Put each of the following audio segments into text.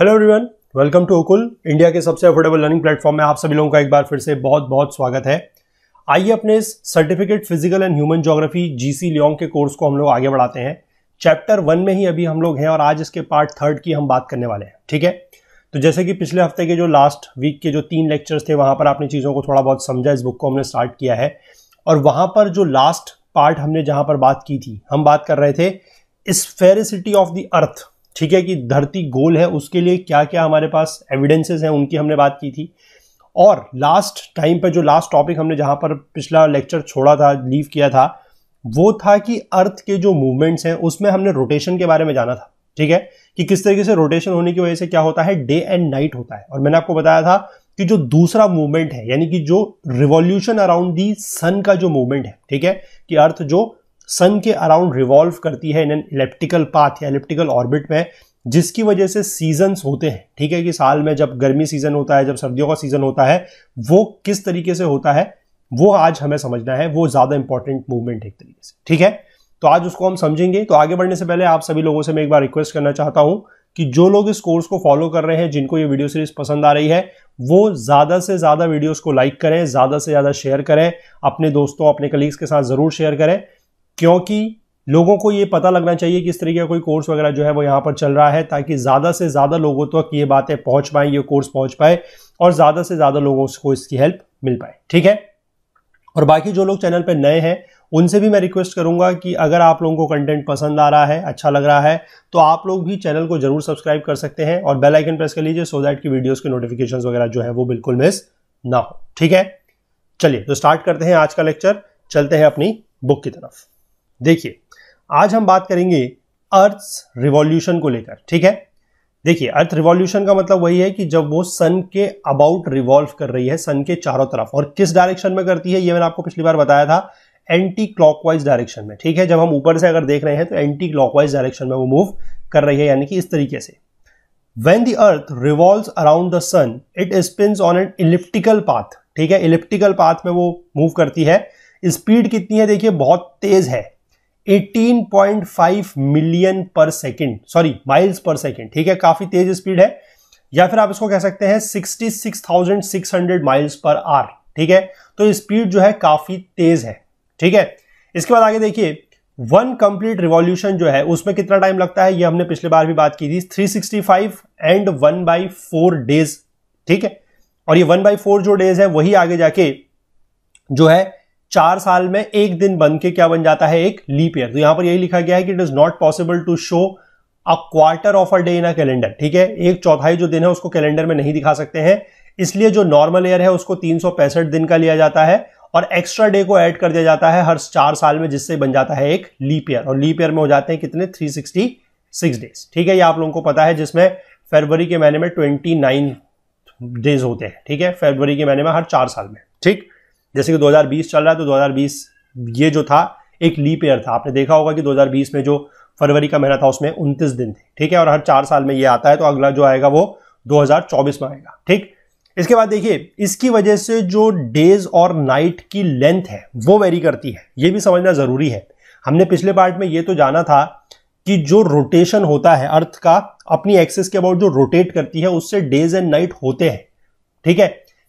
Hello everyone welcome to ओकुल India के सबसे अफोर्डेबल लर्निंग प्लेटफॉर्म में आप सभी लोगों का एक बार फिर से बहुत बहुत स्वागत है आइए अपने इस certificate physical and human geography G C Leong के कोर्स को हम लोग आगे बढ़ाते हैं चैप्टर वन में ही अभी हम लोग हैं और आज इसके पार्ट थर्ड की हम बात करने वाले हैं ठीक है तो जैसे कि पिछले हफ्ते के जो लास्ट वीक के जो तीन लेक्चर्स थे वहाँ पर आपने चीज़ों को थोड़ा बहुत समझा इस बुक को हमने स्टार्ट किया है और वहाँ पर जो लास्ट पार्ट हमने जहाँ पर बात की थी हम बात कर रहे थे इस फेरिसिटी ऑफ द अर्थ ठीक है कि धरती गोल है उसके लिए क्या क्या हमारे पास एविडेंसेस हैं उनकी हमने बात की थी और लास्ट टाइम पर जो लास्ट टॉपिक हमने जहाँ पर पिछला लेक्चर छोड़ा था लीव किया था वो था कि अर्थ के जो मूवमेंट्स हैं उसमें हमने रोटेशन के बारे में जाना था ठीक है कि किस तरीके से रोटेशन होने की वजह से क्या होता है डे एंड नाइट होता है और मैंने आपको बताया था कि जो दूसरा मूवमेंट है यानी कि जो रिवॉल्यूशन अराउंड दी सन का जो मूवमेंट है ठीक है कि अर्थ जो सन के अराउंड रिवॉल्व करती है इन एन इलेप्टिकल पाथ या इलेप्टिकल ऑर्बिट में जिसकी वजह से सीजन्स होते हैं ठीक है कि साल में जब गर्मी सीजन होता है जब सर्दियों का सीजन होता है वो किस तरीके से होता है वो आज हमें समझना है वो ज़्यादा इंपॉर्टेंट मूवमेंट एक तरीके से ठीक है तो आज उसको हम समझेंगे तो आगे बढ़ने से पहले आप सभी लोगों से मैं एक बार रिक्वेस्ट करना चाहता हूँ कि जो लोग इस कोर्स को फॉलो कर रहे हैं जिनको ये वीडियो सीरीज पसंद आ रही है वो ज़्यादा से ज़्यादा वीडियोस को लाइक करें ज़्यादा से ज़्यादा शेयर करें अपने दोस्तों अपने कलीग्स के साथ ज़रूर शेयर करें क्योंकि लोगों को ये पता लगना चाहिए कि इस तरीके का कोई कोर्स वगैरह जो है वो यहाँ पर चल रहा है ताकि ज़्यादा से ज़्यादा लोगों तक तो ये बातें पहुँच पाएँ ये कोर्स पहुँच पाए और ज़्यादा से ज़्यादा लोगों को इसकी हेल्प मिल पाए ठीक है और बाकी जो लोग चैनल पर नए हैं उनसे भी मैं रिक्वेस्ट करूंगा कि अगर आप लोगों को कंटेंट पसंद आ रहा है अच्छा लग रहा है तो आप लोग भी चैनल को जरूर सब्सक्राइब कर सकते हैं और बेल आइकन प्रेस कर लीजिए सो दैट की वीडियोस के नोटिफिकेशंस वगैरह जो है वो बिल्कुल मिस ना हो ठीक है चलिए तो स्टार्ट करते हैं आज का लेक्चर चलते हैं अपनी बुक की तरफ देखिए आज हम बात करेंगे अर्थ रिवॉल्यूशन को लेकर ठीक है देखिए अर्थ रिवॉल्यूशन का मतलब वही है कि जब वो सन के अबाउट रिवॉल्व कर रही है सन के चारों तरफ और किस डायरेक्शन में करती है ये मैंने आपको पिछली बार बताया था एंटी क्लॉकवाइज डायरेक्शन में ठीक है जब हम ऊपर से अगर देख रहे हैं तो एंटी क्लॉकवाइज डायरेक्शन में वो मूव कर रही है यानी कि इस तरीके से when the earth revolve around the sun it spins on an elliptical path ठीक है इलिप्टिकल पाथ में वो मूव करती है स्पीड कितनी है देखिए बहुत तेज है 18.5 million per second sorry miles per second ठीक है काफी तेज स्पीड है या फिर आप इसको कह सकते हैं 66,600 माइल्स पर आर ठीक है तो स्पीड जो है काफी तेज है ठीक है इसके बाद आगे देखिए वन कंप्लीट रिवॉल्यूशन जो है उसमें कितना टाइम लगता है ये हमने पिछले बार भी बात की थी 365 and one by four days ठीक है और ये वन बाई फोर जो डेज है वही आगे जाके जो है चार साल में एक दिन बन के क्या बन जाता है एक लीप ईयर तो यहां पर यही लिखा गया है कि it is not possible to show a quarter of a day in a calendar ठीक है एक चौथाई जो दिन है उसको कैलेंडर में नहीं दिखा सकते हैं इसलिए जो नॉर्मल ईयर है उसको तीन दिन का लिया जाता है और एक्स्ट्रा डे को ऐड कर दिया जाता है हर चार साल में जिससे बन जाता है एक लीप ईयर और लीप ईयर में हो जाते हैं कितने सिक्स डेज ठीक है ये आप लोगों को पता है जिसमें फरवरी के महीने में नाइन डेज होते हैं ठीक है फरवरी के महीने में हर चार साल में ठीक जैसे कि 2020 चल रहा है तो 2020 ये जो था एक लीप ईयर था आपने देखा होगा कि 2020 में जो फरवरी का महीना था उसमें उनतीस दिन थे ठीक है और हर चार साल में ये आता है तो अगला जो आएगा वो 2024 में आएगा ठीक इसके बाद देखिए इसकी वजह से जो डेज और नाइट की लेंथ है वो वेरी करती है ये भी समझना ज़रूरी है हमने पिछले पार्ट में ये तो जाना था कि जो रोटेशन होता है अर्थ का अपनी एक्सेस के अबाउट जो रोटेट करती है उससे डेज एंड नाइट होते हैं ठीक है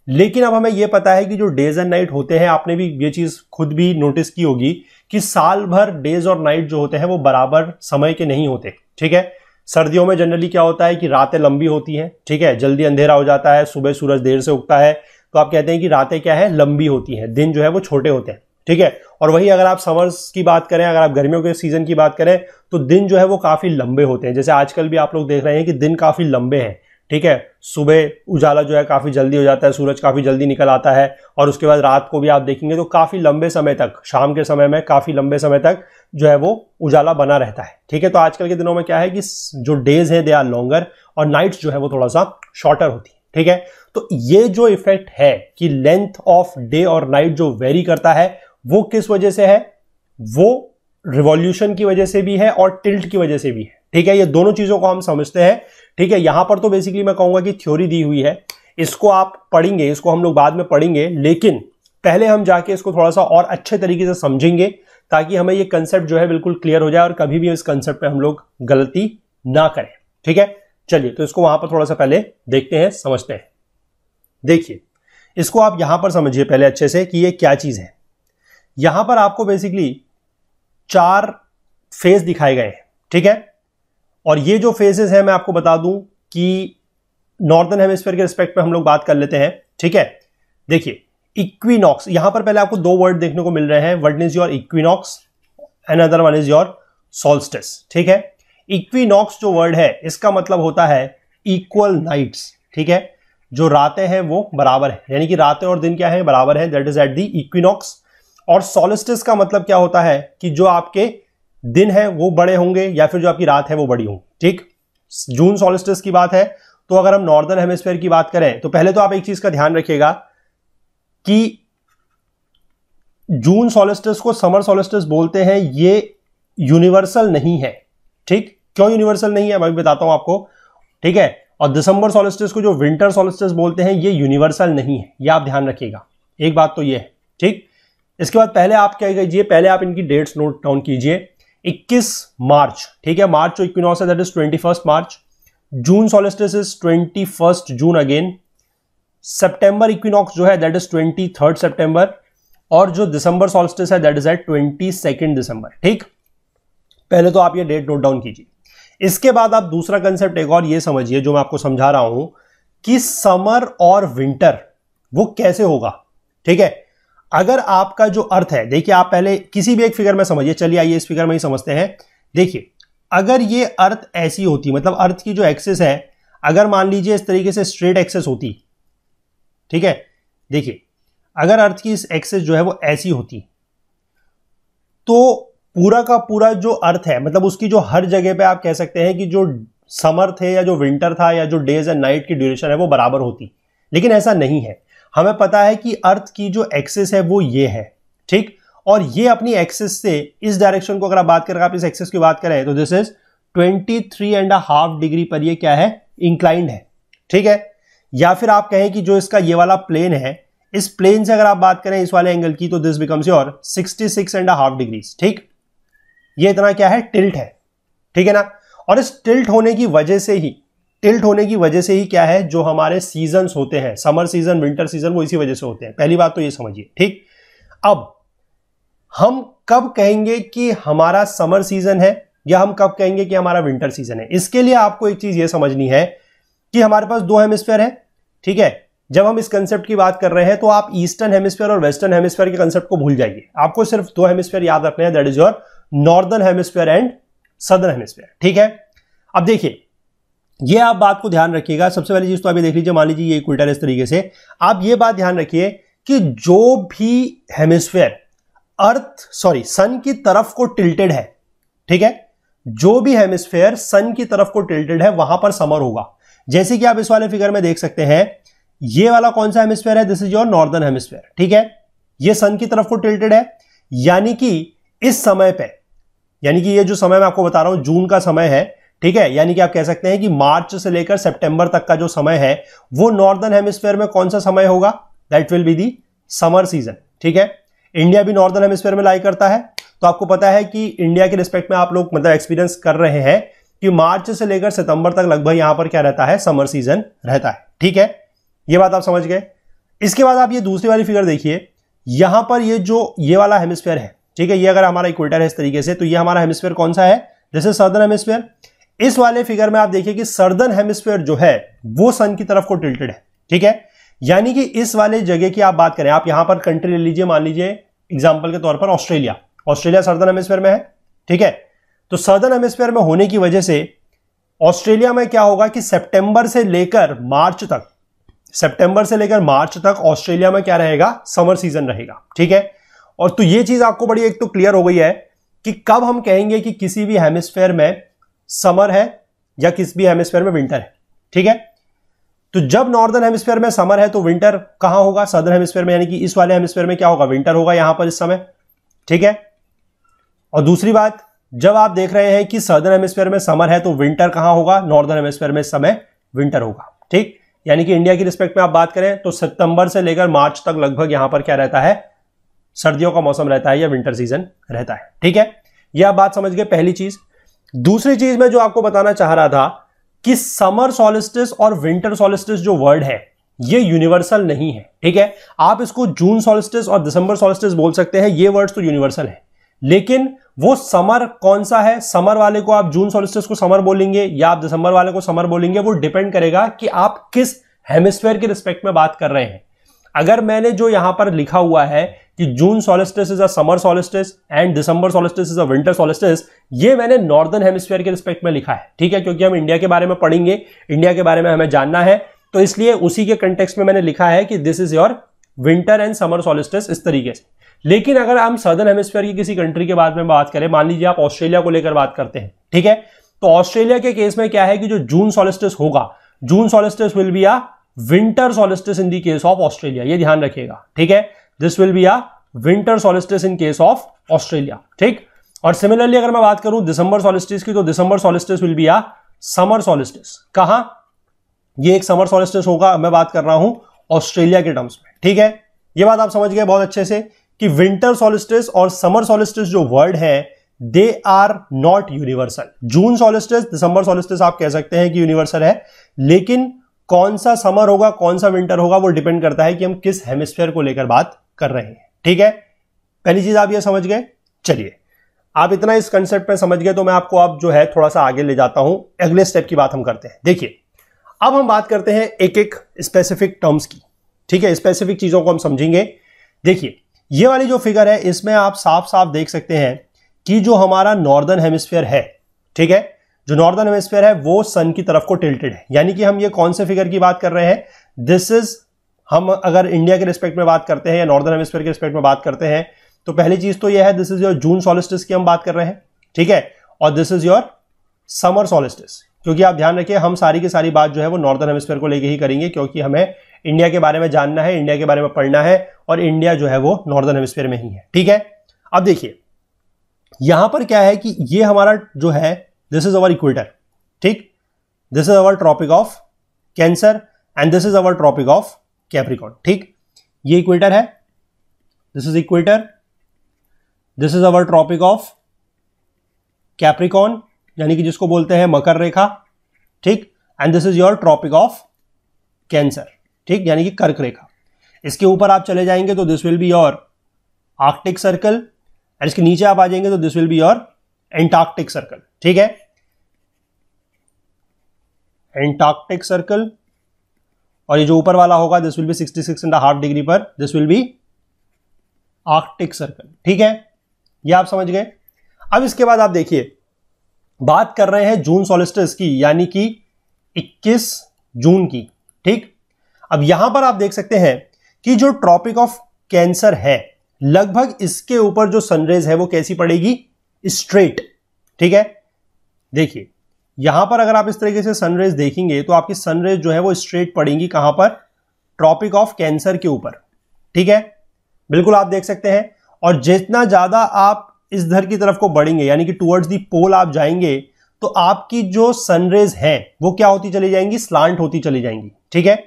लेकिन अब हमें यह पता है कि जो डेज एंड नाइट होते हैं आपने भी ये चीज खुद भी नोटिस की होगी कि साल भर डेज और नाइट जो होते हैं वो बराबर समय के नहीं होते ठीक है सर्दियों में जनरली क्या होता है कि रातें लंबी होती हैं ठीक है जल्दी अंधेरा हो जाता है सुबह सूरज देर से उगता है तो आप कहते हैं कि रातें क्या है लंबी होती हैं दिन जो है वो छोटे होते हैं ठीक है और वही अगर आप समर्स की बात करें अगर आप गर्मियों के सीजन की बात करें तो दिन जो है वो काफी लंबे होते हैं जैसे आजकल भी आप लोग देख रहे हैं कि दिन काफी लंबे हैं ठीक है सुबह उजाला जो है काफ़ी जल्दी हो जाता है सूरज काफ़ी जल्दी निकल आता है और उसके बाद रात को भी आप देखेंगे तो काफ़ी लंबे समय तक शाम के समय में काफ़ी लंबे समय तक जो है वो उजाला बना रहता है ठीक है तो आजकल के दिनों में क्या है कि जो डेज हैं दे आर लॉन्गर और नाइट्स जो है वो थोड़ा सा शॉर्टर होती है ठीक है तो ये जो इफेक्ट है कि लेंथ ऑफ डे और नाइट जो वेरी करता है वो किस वजह से है वो रिवॉल्यूशन की वजह से भी है और टिल्ट की वजह से भी है ठीक है ये दोनों चीजों को हम समझते हैं ठीक है यहां पर तो बेसिकली मैं कहूंगा कि थ्योरी दी हुई है इसको आप पढ़ेंगे इसको हम लोग बाद में पढ़ेंगे लेकिन पहले हम जाके इसको थोड़ा सा और अच्छे तरीके से समझेंगे ताकि हमें ये कंसेप्ट जो है बिल्कुल क्लियर हो जाए और कभी भी इस कंसेप्ट हम लोग गलती ना करें ठीक है चलिए तो इसको वहां पर थोड़ा सा पहले देखते हैं समझते हैं देखिए इसको आप यहां पर समझिए पहले अच्छे से कि ये क्या चीज है यहां पर आपको बेसिकली चार फेज दिखाए गए हैं ठीक है और ये जो फेजेस है मैं आपको बता दूं कि नॉर्दर्न हेमिस्फेयर के रिस्पेक्ट में हम लोग बात कर लेते हैं ठीक है देखिए इक्विनॉक्स यहां पर पहले आपको दो वर्ड देखने को मिल रहे हैं word is your equinox and other one is your solstice ठीक है इक्विनॉक्स जो वर्ड है इसका मतलब होता है इक्वल नाइट्स ठीक है जो रातें हैं वो बराबर है यानी कि रातें और दिन क्या है बराबर है that is at the equinox और सोलिस्टिस का मतलब क्या होता है कि जो आपके दिन है वो बड़े होंगे या फिर जो आपकी रात है वो बड़ी होंगी ठीक जून सॉलिस्टिस की बात है तो अगर हम नॉर्दर्न हेमिस्फेयर की बात करें तो पहले तो आप एक चीज का ध्यान रखिएगा कि जून सोलिस्टस को समर सॉलिस्टिस बोलते हैं ये यूनिवर्सल नहीं है ठीक क्यों यूनिवर्सल नहीं है मैं बताता हूं आपको ठीक है और दिसंबर सॉलिस्टिस को जो विंटर सॉलिस्टिस बोलते हैं ये यूनिवर्सल नहीं है ये आप ध्यान रखिएगा एक बात तो ये है ठीक इसके बाद पहले आप क्या कीजिए पहले आप इनकी डेट्स नोट डाउन कीजिए 21 मार्च ठीक है मार्च जो इक्विनॉक्स है that is 21 March June solstice is 21 June again September equinox जो है दैट इज 23 सितंबर और जो दिसंबर सोलिस्टिस है दैट इज एट 22 दिसंबर ठीक पहले तो आप ये डेट नोट डाउन कीजिए इसके बाद आप दूसरा कंसेप्ट एक और ये समझिए जो मैं आपको समझा रहा हूं कि समर और विंटर वो कैसे होगा ठीक है अगर आपका जो अर्थ है देखिए आप पहले किसी भी एक फिगर में समझिए चलिए आइए इस फिगर में ही समझते हैं देखिए अगर ये अर्थ ऐसी होती मतलब अर्थ की जो एक्सेस है अगर मान लीजिए इस तरीके से स्ट्रेट एक्सेस होती ठीक है देखिए अगर अर्थ की इस एक्सेस जो है वो ऐसी होती तो पूरा का पूरा जो अर्थ है मतलब उसकी जो हर जगह पे आप कह सकते हैं कि जो समर थे या जो विंटर था या जो डेज एंड नाइट की ड्यूरेशन है वो बराबर होती लेकिन ऐसा नहीं है हमें पता है कि अर्थ की जो एक्सेस है वो ये है ठीक और ये अपनी एक्सेस से इस डायरेक्शन को अगर आप बात करें आप इस एक्सेस की बात करें तो this is 23 three and half degree पर ये क्या है इंक्लाइंड है ठीक है या फिर आप कहें कि जो इसका ये वाला प्लेन है इस प्लेन से अगर आप बात करें इस वाले एंगल की तो this becomes your sixty six and half degrees ठीक ये इतना क्या है टिल्ट है ठीक है ना और इस टिल्ट होने की वजह से ही टिल्ट होने की वजह से ही क्या है जो हमारे सीजन्स होते हैं समर सीजन विंटर सीजन वो इसी वजह से होते हैं पहली बात तो ये समझिए ठीक अब हम कब कहेंगे कि हमारा समर सीजन है या हम कब कहेंगे कि हमारा विंटर सीजन है इसके लिए आपको एक चीज ये समझनी है कि हमारे पास दो हेमिस्फेयर है ठीक है जब हम इस कंसेप्ट की बात कर रहे हैं तो आप ईस्टर्न हेमिस्फेयर और वेस्टर्न हेमिस्फेयर के कंसेप्ट को भूल जाइए आपको सिर्फ दो हेमिस्फेयर याद रखने हैं that is your northern hemisphere and southern hemisphere ठीक है अब देखिए ये आप बात को ध्यान रखिएगा सबसे पहली चीज तो अभी देख लीजिए मान लीजिए ये इक्विटर इस तरीके से आप ये बात ध्यान रखिए कि जो भी हेमिस्फेयर अर्थ सॉरी सन की तरफ को टिल्टेड है ठीक है जो भी हेमिस्फेयर सन की तरफ को टिल्टेड है वहां पर समर होगा जैसे कि आप इस वाले फिगर में देख सकते हैं ये वाला कौन सा हेमिस्फेयर है this is your northern hemisphere ठीक है ये सन की तरफ को टिल्टेड है यानी कि इस समय पे यानी कि ये जो समय मैं आपको बता रहा हूं जून का समय है ठीक है यानी कि आप कह सकते हैं कि मार्च से लेकर सितंबर तक का जो समय है वो नॉर्दर्न हेमिस्फेयर में कौन सा समय होगा that will be the summer season ठीक है इंडिया भी नॉर्दर्न हेमिस्फेयर में लाई करता है तो आपको पता है कि इंडिया के रिस्पेक्ट में आप लोग मतलब एक्सपीरियंस कर रहे हैं कि मार्च से लेकर सितंबर तक लगभग यहां पर क्या रहता है समर सीजन रहता है ठीक है ये बात आप समझ गए इसके बाद आप ये दूसरी वाली फिगर देखिए यहां पर ये जो ये वाला हेमिस्फेयर है ठीक है ये अगर हमारा इक्वेटर है इस तरीके से तो ये हमारा हेमिस्फेयर कौन सा है दिस इज सदर्न हेमिस्फेयर इस वाले फिगर में आप देखिए कि सर्दन हेमिस्फेयर जो है वो सन की तरफ को टिल्टेड है ठीक है यानी कि इस वाले जगह की आप बात करें आप यहां पर कंट्री ले लीजिए मान लीजिए एग्जाम्पल के तौर पर ऑस्ट्रेलिया ऑस्ट्रेलिया सर्दन हेमिस्फेयर में है ठीक है तो सर्दन हेमिस्फेयर में होने की वजह से ऑस्ट्रेलिया में क्या होगा कि सेप्टेंबर से लेकर मार्च तक सेप्टेंबर से लेकर मार्च तक ऑस्ट्रेलिया में क्या रहेगा समर सीजन रहेगा ठीक है और तो ये चीज आपको बड़ी एक तो क्लियर हो गई है कि कब हम कहेंगे कि किसी भी हेमिस्फेयर में समर है या किस भी हेमिस्फेयर में विंटर है ठीक है तो जब नॉर्दर्न हेमिस्फेयर में समर है तो विंटर कहां होगा सदर हेमिस्फेयर में यानी कि इस वाले हेमिस्फेयर में क्या होगा विंटर होगा यहां पर इस समय ठीक है और दूसरी बात जब आप देख रहे हैं कि सदर हेमिस्फेयर में समर है तो विंटर कहां होगा नॉर्दर्न हेमिस्फेयर में समय विंटर होगा ठीक यानी कि इंडिया की रिस्पेक्ट में आप बात करें तो सितंबर से लेकर मार्च तक लगभग यहां पर क्या रहता है सर्दियों का मौसम रहता है या विंटर सीजन रहता है ठीक है यह आप बात समझ गए पहली चीज दूसरी चीज मैं जो आपको बताना चाह रहा था कि समर सोलिस्टिस और विंटर सोलिस्टिस जो वर्ड है ये यूनिवर्सल नहीं है ठीक है आप इसको जून सोलिस्टिस और दिसंबर सोलिस्टिस बोल सकते हैं ये वर्ड्स तो यूनिवर्सल है लेकिन वो समर कौन सा है समर वाले को आप जून सोलिस्टिस को समर बोलेंगे या आप दिसंबर वाले को समर बोलेंगे वो डिपेंड करेगा कि आप किस हेमिस्फेयर के रिस्पेक्ट में बात कर रहे हैं अगर मैंने जो यहां पर लिखा हुआ है कि June solstice is a summer solstice and December solstice is a winter solstice ये मैंने नॉर्दर्न हेमिस्फेयर के रिस्पेक्ट में लिखा है ठीक है क्योंकि हम इंडिया के बारे में पढ़ेंगे इंडिया के बारे में हमें जानना है तो इसलिए उसी के कंटेक्स में मैंने लिखा है कि this is your winter and summer solstice इस तरीके से लेकिन अगर हम सदर्न हेमिस्फेयर की किसी कंट्री के बारे में बात करें मान लीजिए आप ऑस्ट्रेलिया को लेकर बात करते हैं ठीक है तो ऑस्ट्रेलिया के केस में क्या है कि जो जून सोलिस्टिस होगा June solstice will be a winter solstice in the case of Australia ये ध्यान रखिएगा ठीक है this will be a winter solstice in case of Australia ठीक और सिमिलरली अगर मैं बात करूं दिसंबर सोलिस्टिस की तो December solstice will be a summer solstice कहा ये एक समर सोलिस्टिस होगा मैं बात कर रहा हूं ऑस्ट्रेलिया के टर्म्स में ठीक है ये बात आप समझ गए बहुत अच्छे से कि विंटर सोलिस्टिस और समर सोलिस्टिस जो वर्ड है they are not universal June solstice December solstice आप कह सकते हैं कि यूनिवर्सल है लेकिन कौन सा समर होगा कौन सा विंटर होगा वो डिपेंड करता है कि हम किस हेमिस्फेयर को लेकर बात कर रहे हैं ठीक है पहली चीज आप ये समझ गए चलिए आप इतना इस कंसेप्ट में समझ गए तो मैं आपको अब आप जो है थोड़ा सा आगे ले जाता हूं अगले स्टेप की बात हम करते हैं देखिए अब हम बात करते हैं एक एक स्पेसिफिक टर्म्स की ठीक है स्पेसिफिक चीजों को हम समझेंगे देखिए ये वाली जो फिगर है इसमें आप साफ साफ देख सकते हैं कि जो हमारा नॉर्दर्न हेमिस्फेयर है ठीक है जो नॉर्दर्न हेमिस्फेयर है वो सन की तरफ को टिल्टेड है यानी कि हम ये कौन से फिगर की बात कर रहे हैं दिस इज हम अगर इंडिया के रिस्पेक्ट में बात करते हैं या नॉर्दर्न हेमिस्फेयर के रिस्पेक्ट में बात करते हैं तो पहली चीज तो यह है this is your June solstice की हम बात कर रहे हैं ठीक है और this is your summer solstice क्योंकि आप ध्यान रखिए हम सारी की सारी बात जो है वो नॉर्दर्न हेमिस्फेयर को लेके ही करेंगे क्योंकि हमें इंडिया के बारे में जानना है इंडिया के बारे में पढ़ना है और इंडिया जो है वो नॉर्दर्न हेमिस्फेयर में ही है ठीक है अब देखिए यहां पर क्या है कि ये हमारा जो है दिस इज अवर इक्वेटर ठीक this is our Tropic of Cancer and this is our Tropic of Capricorn ठीक ये इक्वेटर है this is equator this is our Tropic of Capricorn यानी कि जिसको बोलते हैं मकर रेखा ठीक and this is your Tropic of Cancer ठीक यानी कि कर्क रेखा इसके ऊपर आप चले जाएंगे तो this will be your Arctic Circle and इसके नीचे आप आ जाएंगे तो this will be your Antarctic Circle ठीक है एंटार्क्टिक सर्कल और ये जो ऊपर वाला होगा this will be 66 and half degree पर this will be Arctic Circle ठीक है ये आप समझ गए अब इसके बाद आप देखिए बात कर रहे हैं जून सोलिस्टर्स की यानी कि 21 जून की ठीक अब यहां पर आप देख सकते हैं कि जो ट्रॉपिक ऑफ कैंसर है लगभग इसके ऊपर जो सनरेज है वो कैसी पड़ेगी स्ट्रेट ठीक है देखिए यहां पर अगर आप इस तरीके से सनरेज देखेंगे तो आपकी सनरेज जो है वो स्ट्रेट पड़ेंगी कहां पर ट्रॉपिक ऑफ कैंसर के ऊपर ठीक है बिल्कुल आप देख सकते हैं और जितना ज्यादा आप इस धर की तरफ को बढ़ेंगे यानी कि टुवर्ड्स दी पोल आप जाएंगे तो आपकी जो सनरेज है वो क्या होती चली जाएंगी स्लांट होती चली जाएंगी ठीक है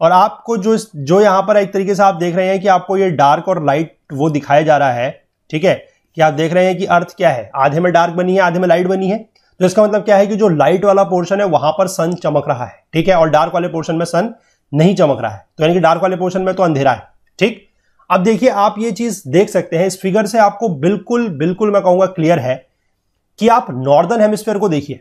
और आपको जो जो यहां पर एक तरीके से आप देख रहे हैं कि आपको ये डार्क और लाइट वो दिखाया जा रहा है ठीक है कि आप देख रहे हैं कि अर्थ क्या है आधे में डार्क बनी है आधे में लाइट बनी है तो इसका मतलब क्या है कि जो लाइट वाला पोर्शन है वहां पर सन चमक रहा है ठीक है और डार्क वाले पोर्शन में सन नहीं चमक रहा है तो यानी कि डार्क वाले पोर्शन में तो अंधेरा है ठीक अब देखिए आप ये चीज देख सकते हैं इस फिगर से आपको बिल्कुल बिल्कुल मैं कहूंगा क्लियर है कि आप नॉर्दर्न हेमिस्फेयर को देखिए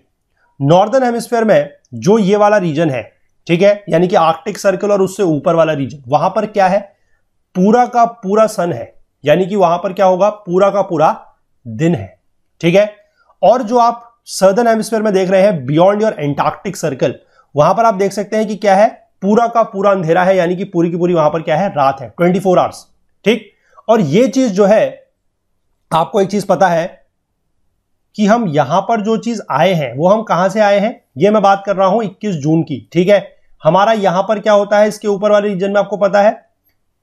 नॉर्दर्न हेमिस्फेयर में जो ये वाला रीजन है ठीक है यानी कि आर्कटिक सर्कल और उससे ऊपर वाला रीजन वहां पर क्या है पूरा का पूरा सन है यानी कि वहां पर क्या होगा पूरा का पूरा दिन है ठीक है और जो आप सर्दर्न हेमिस्फेयर में देख रहे हैं बियॉन्ड योर एंटार्क्टिक सर्कल वहां पर आप देख सकते हैं कि क्या है पूरा का पूरा अंधेरा है यानी कि पूरी की पूरी वहां पर क्या है रात है 24 फोर आवर्स ठीक और ये चीज जो है आपको एक चीज पता है कि हम यहां पर जो चीज आए हैं वो हम कहां से आए हैं ये मैं बात कर रहा हूं 21 जून की ठीक है हमारा यहां पर क्या होता है इसके ऊपर वाले रीजन में आपको पता है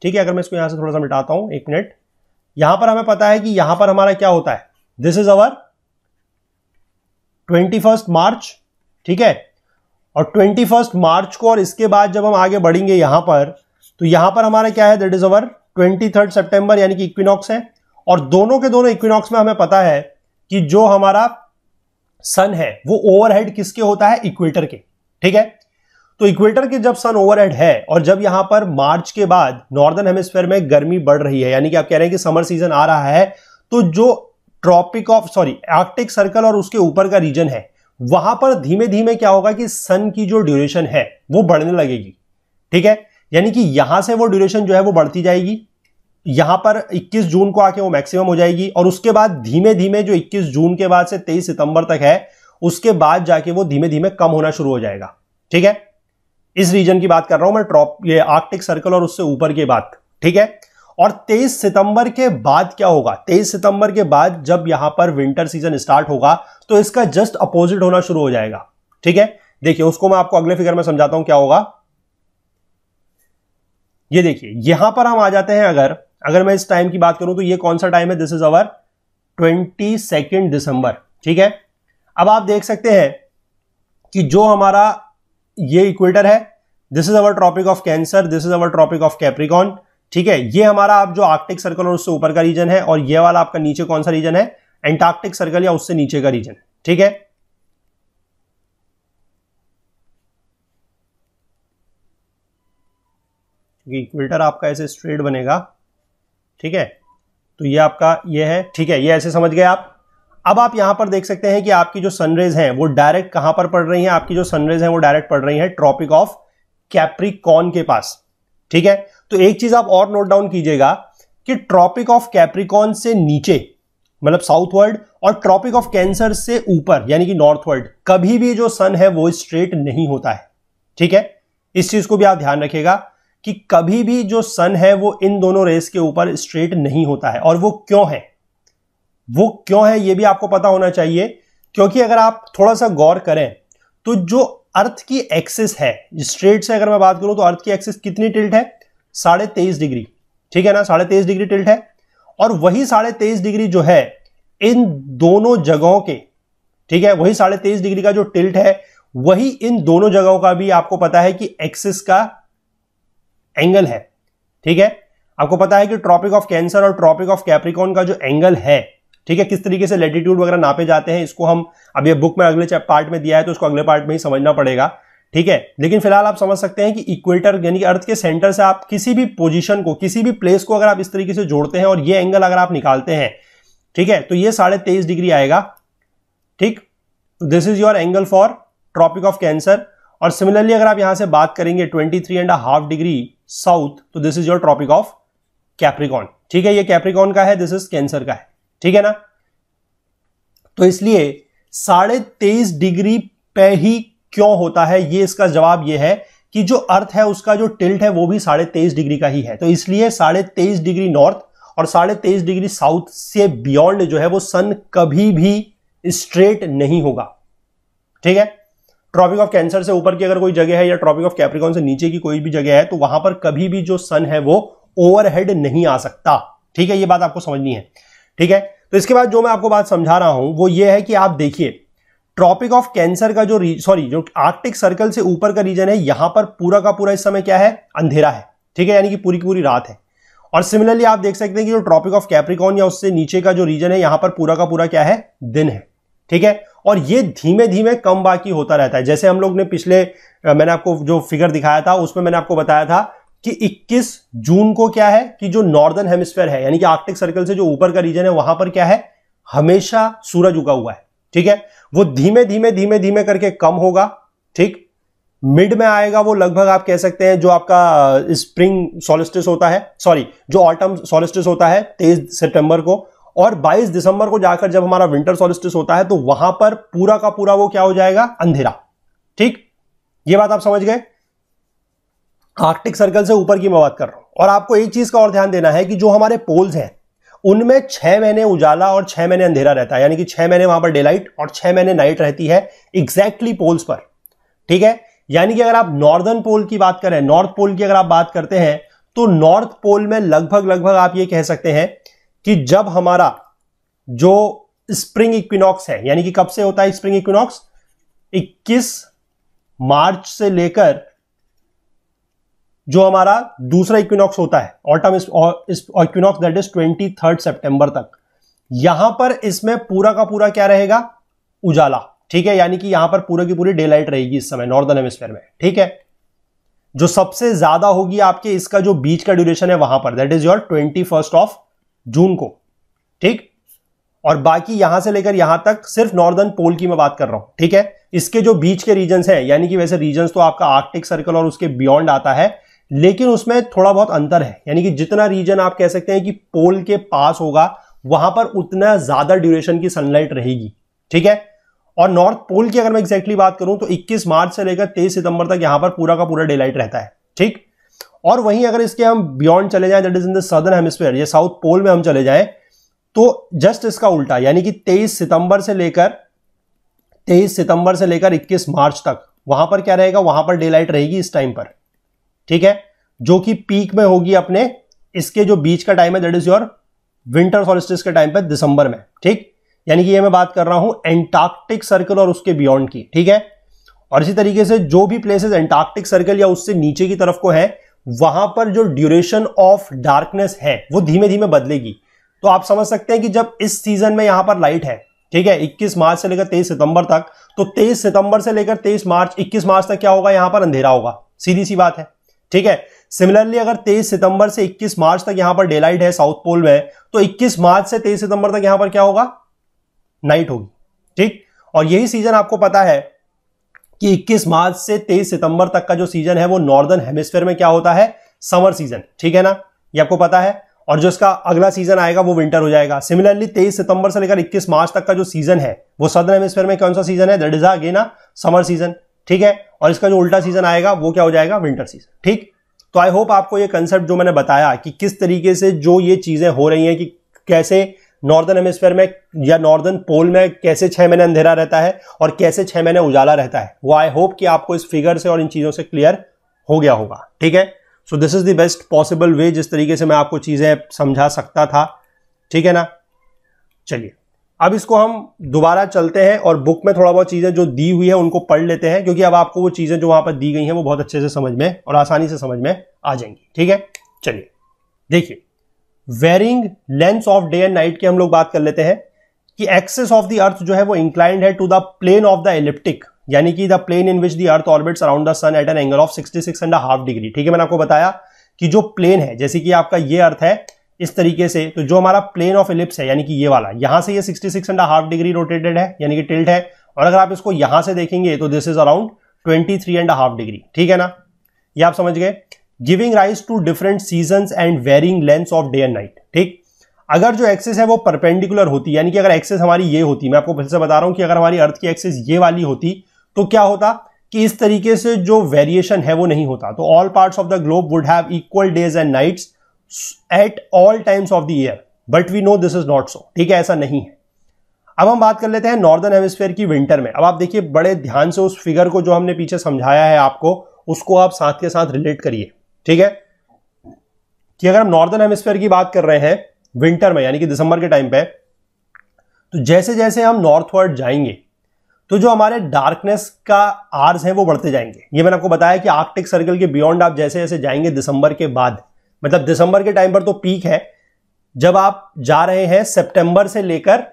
ठीक है अगर मैं इसको यहां से थोड़ा सा मिटाता हूं एक मिनट यहां पर हमें पता है कि यहां पर हमारा क्या होता है this is our twenty first March ठीक है और ट्वेंटी फर्स्ट मार्च को और इसके बाद जब हम आगे बढ़ेंगे यहां पर तो यहां पर हमारा क्या है that is our twenty third September यानी कि इक्विनॉक्स है और दोनों के दोनों इक्विनॉक्स में हमें पता है कि जो हमारा सन है वो ओवरहेड किसके होता है इक्वेटर के ठीक है तो इक्वेटर के जब सन ओवरहेड है और जब यहां पर मार्च के बाद नॉर्दर्न हेमिस्फेयर में गर्मी बढ़ रही है यानी कि आप कह रहे हैं कि समर सीजन आ रहा है तो जो Tropic of sorry Arctic Circle और उसके ऊपर का रीजन है वहां पर धीमे धीमे क्या होगा कि सन की जो ड्यूरेशन है वो बढ़ने लगेगी ठीक है यानी कि यहां से वो ड्यूरेशन जो है वो बढ़ती जाएगी यहां पर 21 जून को आके वो मैक्सिमम हो जाएगी और उसके बाद धीमे धीमे जो 21 जून के बाद से 23 सितंबर तक है उसके बाद जाके वो धीमे धीमे कम होना शुरू हो जाएगा ठीक है इस रीजन की बात कर रहा हूं मैं ट्रॉप ये आर्कटिक सर्कल और उससे ऊपर की बात ठीक है और 23 सितंबर के बाद क्या होगा 23 सितंबर के बाद जब यहां पर विंटर सीजन स्टार्ट होगा तो इसका जस्ट अपोजिट होना शुरू हो जाएगा ठीक है देखिए उसको मैं आपको अगले फिगर में समझाता हूं क्या होगा ये देखिए यहां पर हम आ जाते हैं अगर अगर मैं इस टाइम की बात करूं तो ये कौन सा टाइम है this is our twenty second December ठीक है अब आप देख सकते हैं कि जो हमारा ये इक्वेटर है this is our Tropic of Cancer this is our Tropic of Capricorn ठीक है ये हमारा आप जो आर्कटिक सर्कल और उससे ऊपर का रीजन है और ये वाला आपका नीचे कौन सा रीजन है एंटार्क्टिक सर्कल या उससे नीचे का रीजन ठीक है इक्वेटर आपका ऐसे स्ट्रेट बनेगा ठीक है तो ये आपका ये है ठीक है ये ऐसे समझ गए आप अब आप यहां पर देख सकते हैं कि आपकी जो सनरेज हैं वो डायरेक्ट कहां पर पड़ रही हैं आपकी जो सनरेज हैं वो डायरेक्ट पड़ रही हैं ट्रॉपिक ऑफ कैप्रिकॉन के पास ठीक है तो एक चीज आप और नोट डाउन कीजिएगा कि ट्रॉपिक ऑफ कैप्रिकॉन से नीचे मतलब साउथ वर्ल्ड और ट्रॉपिक ऑफ कैंसर से ऊपर यानी कि नॉर्थ वर्ल्ड कभी भी जो सन है वो स्ट्रेट नहीं होता है ठीक है इस चीज को भी आप ध्यान रखिएगा कि कभी भी जो सन है वो इन दोनों रेस के ऊपर स्ट्रेट नहीं होता है और वो क्यों है वो क्यों है ये भी आपको पता होना चाहिए क्योंकि अगर आप थोड़ा सा गौर करें तो जो अर्थ की एक्सिस है स्ट्रेट से अगर मैं बात करूं तो अर्थ की एक्सिस कितनी टिल्ट है साढ़े तेईस डिग्री ठीक है ना साढ़े तेईस डिग्री टिल्ट है और वही साढ़े तेईस डिग्री जो है इन दोनों जगहों के ठीक है वही साढ़े तेईस डिग्री का जो टिल्ट है वही इन दोनों जगहों का भी आपको पता है कि एक्सिस का एंगल है ठीक है आपको पता है कि ट्रॉपिक ऑफ कैंसर और ट्रॉपिक ऑफ कैप्रिकॉन का जो एंगल है ठीक है किस तरीके से लेटीट्यूड वगैरह नापे जाते हैं इसको हम अब ये बुक में अगले पार्ट में दिया है तो उसको अगले पार्ट में ही समझना पड़ेगा ठीक है लेकिन फिलहाल आप समझ सकते हैं कि इक्वेटर यानी कि अर्थ के सेंटर से आप किसी भी पोजीशन को किसी भी प्लेस को अगर आप इस तरीके से जोड़ते हैं और ये एंगल अगर आप निकालते हैं ठीक है तो ये साढ़े तेईस डिग्री आएगा ठीक this is your angle for Tropic of Cancer और सिमिलरली अगर आप यहां से बात करेंगे twenty three and half degree south तो this is your Tropic of Capricorn ठीक है ये कैप्रिकॉन का है दिस इज कैंसर का है ठीक है ना तो इसलिए साढ़े तेईस डिग्री पे ही क्यों होता है ये इसका जवाब ये है कि जो अर्थ है उसका जो टिल्ट है वो भी साढ़े तेईस डिग्री का ही है तो इसलिए साढ़े तेईस डिग्री नॉर्थ और साढ़े तेईस डिग्री साउथ से बियॉन्ड जो है वो सन कभी भी स्ट्रेट नहीं होगा ठीक है ट्रॉपिक ऑफ कैंसर से ऊपर की अगर कोई जगह है या ट्रॉपिक ऑफ कैप्रिकॉन से नीचे की कोई भी जगह है तो वहां पर कभी भी जो सन है वो ओवरहेड नहीं आ सकता ठीक है ये बात आपको समझनी है ठीक है तो इसके बाद जो मैं आपको बात समझा रहा हूं वो ये है कि आप देखिए ट्रॉपिक ऑफ कैंसर का जो सॉरी जो आर्कटिक सर्कल से ऊपर का रीजन है यहां पर पूरा का पूरा इस समय क्या है अंधेरा है ठीक है यानी कि पूरी की पूरी रात है और सिमिलरली आप देख सकते हैं कि जो ट्रॉपिक ऑफ कैप्रिकॉन या उससे नीचे का जो रीजन है यहां पर पूरा का पूरा क्या है दिन है ठीक है और ये धीमे धीमे कम बाकी होता रहता है जैसे हम लोग ने पिछले मैंने आपको जो फिगर दिखाया था उसमें मैंने आपको बताया था कि 21 जून को क्या है कि जो नॉर्दर्न हेमिस्फेयर है यानी कि आर्कटिक सर्कल से जो ऊपर का रीजन है वहां पर क्या है हमेशा सूरज उगा हुआ है ठीक है वो धीमे धीमे धीमे धीमे करके कम होगा ठीक मिड में आएगा वो लगभग आप कह सकते हैं जो आपका स्प्रिंग सोलिस्टिस होता है सॉरी जो ऑटम सोलिस्टिस होता है तेईस सितंबर को और 22 दिसंबर को जाकर जब हमारा विंटर सोलिस्टिस होता है तो वहां पर पूरा का पूरा वो क्या हो जाएगा अंधेरा ठीक ये बात आप समझ गए आर्कटिक सर्कल से ऊपर की मैं बात कर रहा हूं और आपको एक चीज का और ध्यान देना है कि जो हमारे पोल्स हैं उनमें छह महीने उजाला और छह महीने अंधेरा रहता है यानी कि छह महीने वहां पर डेलाइट और छह महीने नाइट रहती है एग्जैक्टली पोल्स पर ठीक है यानी कि अगर आप नॉर्दर्न पोल की बात करें नॉर्थ पोल की अगर आप बात करते हैं तो नॉर्थ पोल में लगभग लगभग आप ये कह सकते हैं कि जब हमारा जो स्प्रिंग इक्विनॉक्स है यानी कि कब से होता है स्प्रिंग इक्विनॉक्स 21 मार्च से लेकर जो हमारा दूसरा इक्विनॉक्स होता है autumn equinox that is twenty third September तक यहां पर इसमें पूरा का पूरा क्या रहेगा उजाला ठीक है यानी कि यहां पर पूरे की पूरी डे लाइट रहेगी इस समय नॉर्दर्न हेमिस्फेयर में ठीक है जो सबसे ज्यादा होगी आपके इसका जो बीच का ड्यूरेशन है वहां पर that is your twenty first of June को ठीक और बाकी यहां से लेकर यहां तक सिर्फ नॉर्दर्न पोल की मैं बात कर रहा हूं ठीक है इसके जो बीच के रीजन है यानी कि वैसे रीजन तो आपका आर्टिक सर्कल और उसके बियॉन्ड आता है लेकिन उसमें थोड़ा बहुत अंतर है यानी कि जितना रीजन आप कह सकते हैं कि पोल के पास होगा वहां पर उतना ज्यादा ड्यूरेशन की सनलाइट रहेगी ठीक है और नॉर्थ पोल की अगर मैं एग्जैक्टली बात करूं तो 21 मार्च से लेकर 23 सितंबर तक यहां पर पूरा का पूरा डे लाइट रहता है ठीक और वहीं अगर इसके हम बियॉन्ड चले जाएं that is in the southern hemisphere या साउथ पोल में हम चले जाएं तो जस्ट इसका उल्टा यानी कि 23 सितंबर से लेकर 23 सितंबर से लेकर 21 मार्च तक वहां पर क्या रहेगा वहां पर डे लाइट रहेगी इस टाइम पर ठीक है जो कि पीक में होगी अपने इसके जो बीच का टाइम है that is your winter solstice के टाइम पे दिसंबर में ठीक यानी कि ये मैं बात कर रहा हूं एंटार्क्टिक सर्कल और उसके बियॉन्ड की ठीक है और इसी तरीके से जो भी प्लेसेस एंटार्क्टिक सर्कल या उससे नीचे की तरफ को है वहां पर जो ड्यूरेशन ऑफ डार्कनेस है वो धीमे धीमे बदलेगी तो आप समझ सकते हैं कि जब इस सीजन में यहां पर लाइट है ठीक है 21 मार्च से लेकर 23 सितंबर तक तो 23 सितंबर से लेकर 23 मार्च 21 मार्च तक क्या होगा यहां पर अंधेरा होगा सीधी सी बात है ठीक है सिमिलरली अगर 23 सितंबर से 21 मार्च तक यहां पर डेलाइट है साउथ पोल में तो 21 मार्च से 23 सितंबर तक यहां पर क्या होगा नाइट होगी ठीक और यही सीजन आपको पता है कि 21 मार्च से 23 सितंबर तक का जो सीजन है वो नॉर्दर्न हेमिस्फेयर में क्या होता है समर सीजन ठीक है ना ये आपको पता है और जो इसका अगला सीजन आएगा वो विंटर हो जाएगा सिमिलरली 23 सितंबर से लेकर 21 मार्च तक का जो सीजन है वो सदर्न हेमिस्फेयर में कौन सा सीजन है that is again summer season ठीक है और इसका जो उल्टा सीजन आएगा वो क्या हो जाएगा विंटर सीजन ठीक तो आई होप आपको ये कंसेप्ट जो मैंने बताया कि किस तरीके से जो ये चीज़ें हो रही हैं कि कैसे नॉर्दर्न हेमिस्फेयर में या नॉर्दर्न पोल में कैसे छह महीने अंधेरा रहता है और कैसे छह महीने उजाला रहता है वो आई होप कि आपको इस फिगर से और इन चीज़ों से क्लियर हो गया होगा ठीक है so this is the best possible way जिस तरीके से मैं आपको चीज़ें समझा सकता था ठीक है ना चलिए अब इसको हम दोबारा चलते हैं और बुक में थोड़ा बहुत चीज़ें जो दी हुई है उनको पढ़ लेते हैं क्योंकि अब आपको वो चीज़ें जो वहाँ पर दी गई हैं वो बहुत अच्छे से समझ में और आसानी से समझ में आ जाएंगी ठीक है चलिए देखिए varying lengths of day and night की हम लोग बात कर लेते हैं कि एक्सेस ऑफ द अर्थ जो है वो इंक्लाइंड है to the plane of the ecliptic यानी कि the plane in which the earth orbits around the sun at an angle of six and half degree ठीक है मैंने आपको बताया कि जो प्लेन है जैसे कि आपका ये अर्थ है इस तरीके से तो जो हमारा प्लेन ऑफ एलिप्स है यानी कि ये वाला यहां से ये 66 एंड हाफ डिग्री रोटेटेड है यानी कि टिल्ट है और अगर आप इसको यहां से देखेंगे तो this is around 23 and half degree ठीक है ना ये आप समझ गए giving rise to different season and varying length of day and night ठीक अगर जो एक्सेस है वो परपेंडिकुलर होती यानी कि अगर एक्सेस हमारी ये होती मैं आपको फिर से बता रहा हूं कि अगर हमारी अर्थ की एक्सेस ये वाली होती तो क्या होता कि इस तरीके से जो वेरिएशन है वो नहीं होता तो all parts of the globe would have equal days and nights at all times of the year but we know this is not so ठीक है ऐसा नहीं है अब हम बात कर लेते हैं नॉर्दर्न हेमिस्फेयर की विंटर में अब आप देखिए बड़े ध्यान से उस फिगर को जो हमने पीछे समझाया है आपको उसको आप साथ के साथ रिलेट करिए ठीक है कि अगर हम नॉर्दर्न हेमिस्फेयर की बात कर रहे हैं विंटर में यानी कि दिसंबर के टाइम पे तो जैसे जैसे हम नॉर्थवर्ड जाएंगे तो जो हमारे डार्कनेस का आर्स है वो बढ़ते जाएंगे ये मैंने आपको बताया कि आर्कटिक सर्कल के बियॉन्ड आप जैसे जैसे जाएंगे दिसंबर के बाद मतलब दिसंबर के टाइम पर तो पीक है जब आप जा रहे हैं सितंबर से लेकर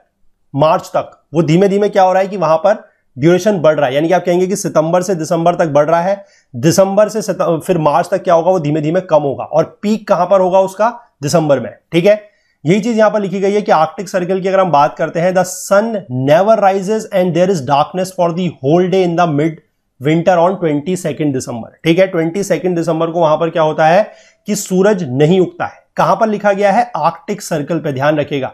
मार्च तक वो धीमे धीमे क्या हो रहा है कि वहां पर ड्यूरेशन बढ़ रहा है यानी कि आप कहेंगे कि सितंबर से दिसंबर तक बढ़ रहा है दिसंबर से फिर मार्च तक क्या होगा वो धीमे धीमे कम होगा और पीक कहां पर होगा उसका दिसंबर में ठीक है यही चीज यहां पर लिखी गई है कि आर्कटिक सर्कल की अगर हम बात करते हैं the sun never rises and there is darkness for the whole day in the mid winter on twenty second December ठीक है ट्वेंटी सेकेंड दिसंबर को वहां पर क्या होता है कि सूरज नहीं उगता है कहां पर लिखा गया है आर्कटिक सर्कल पर ध्यान रखेगा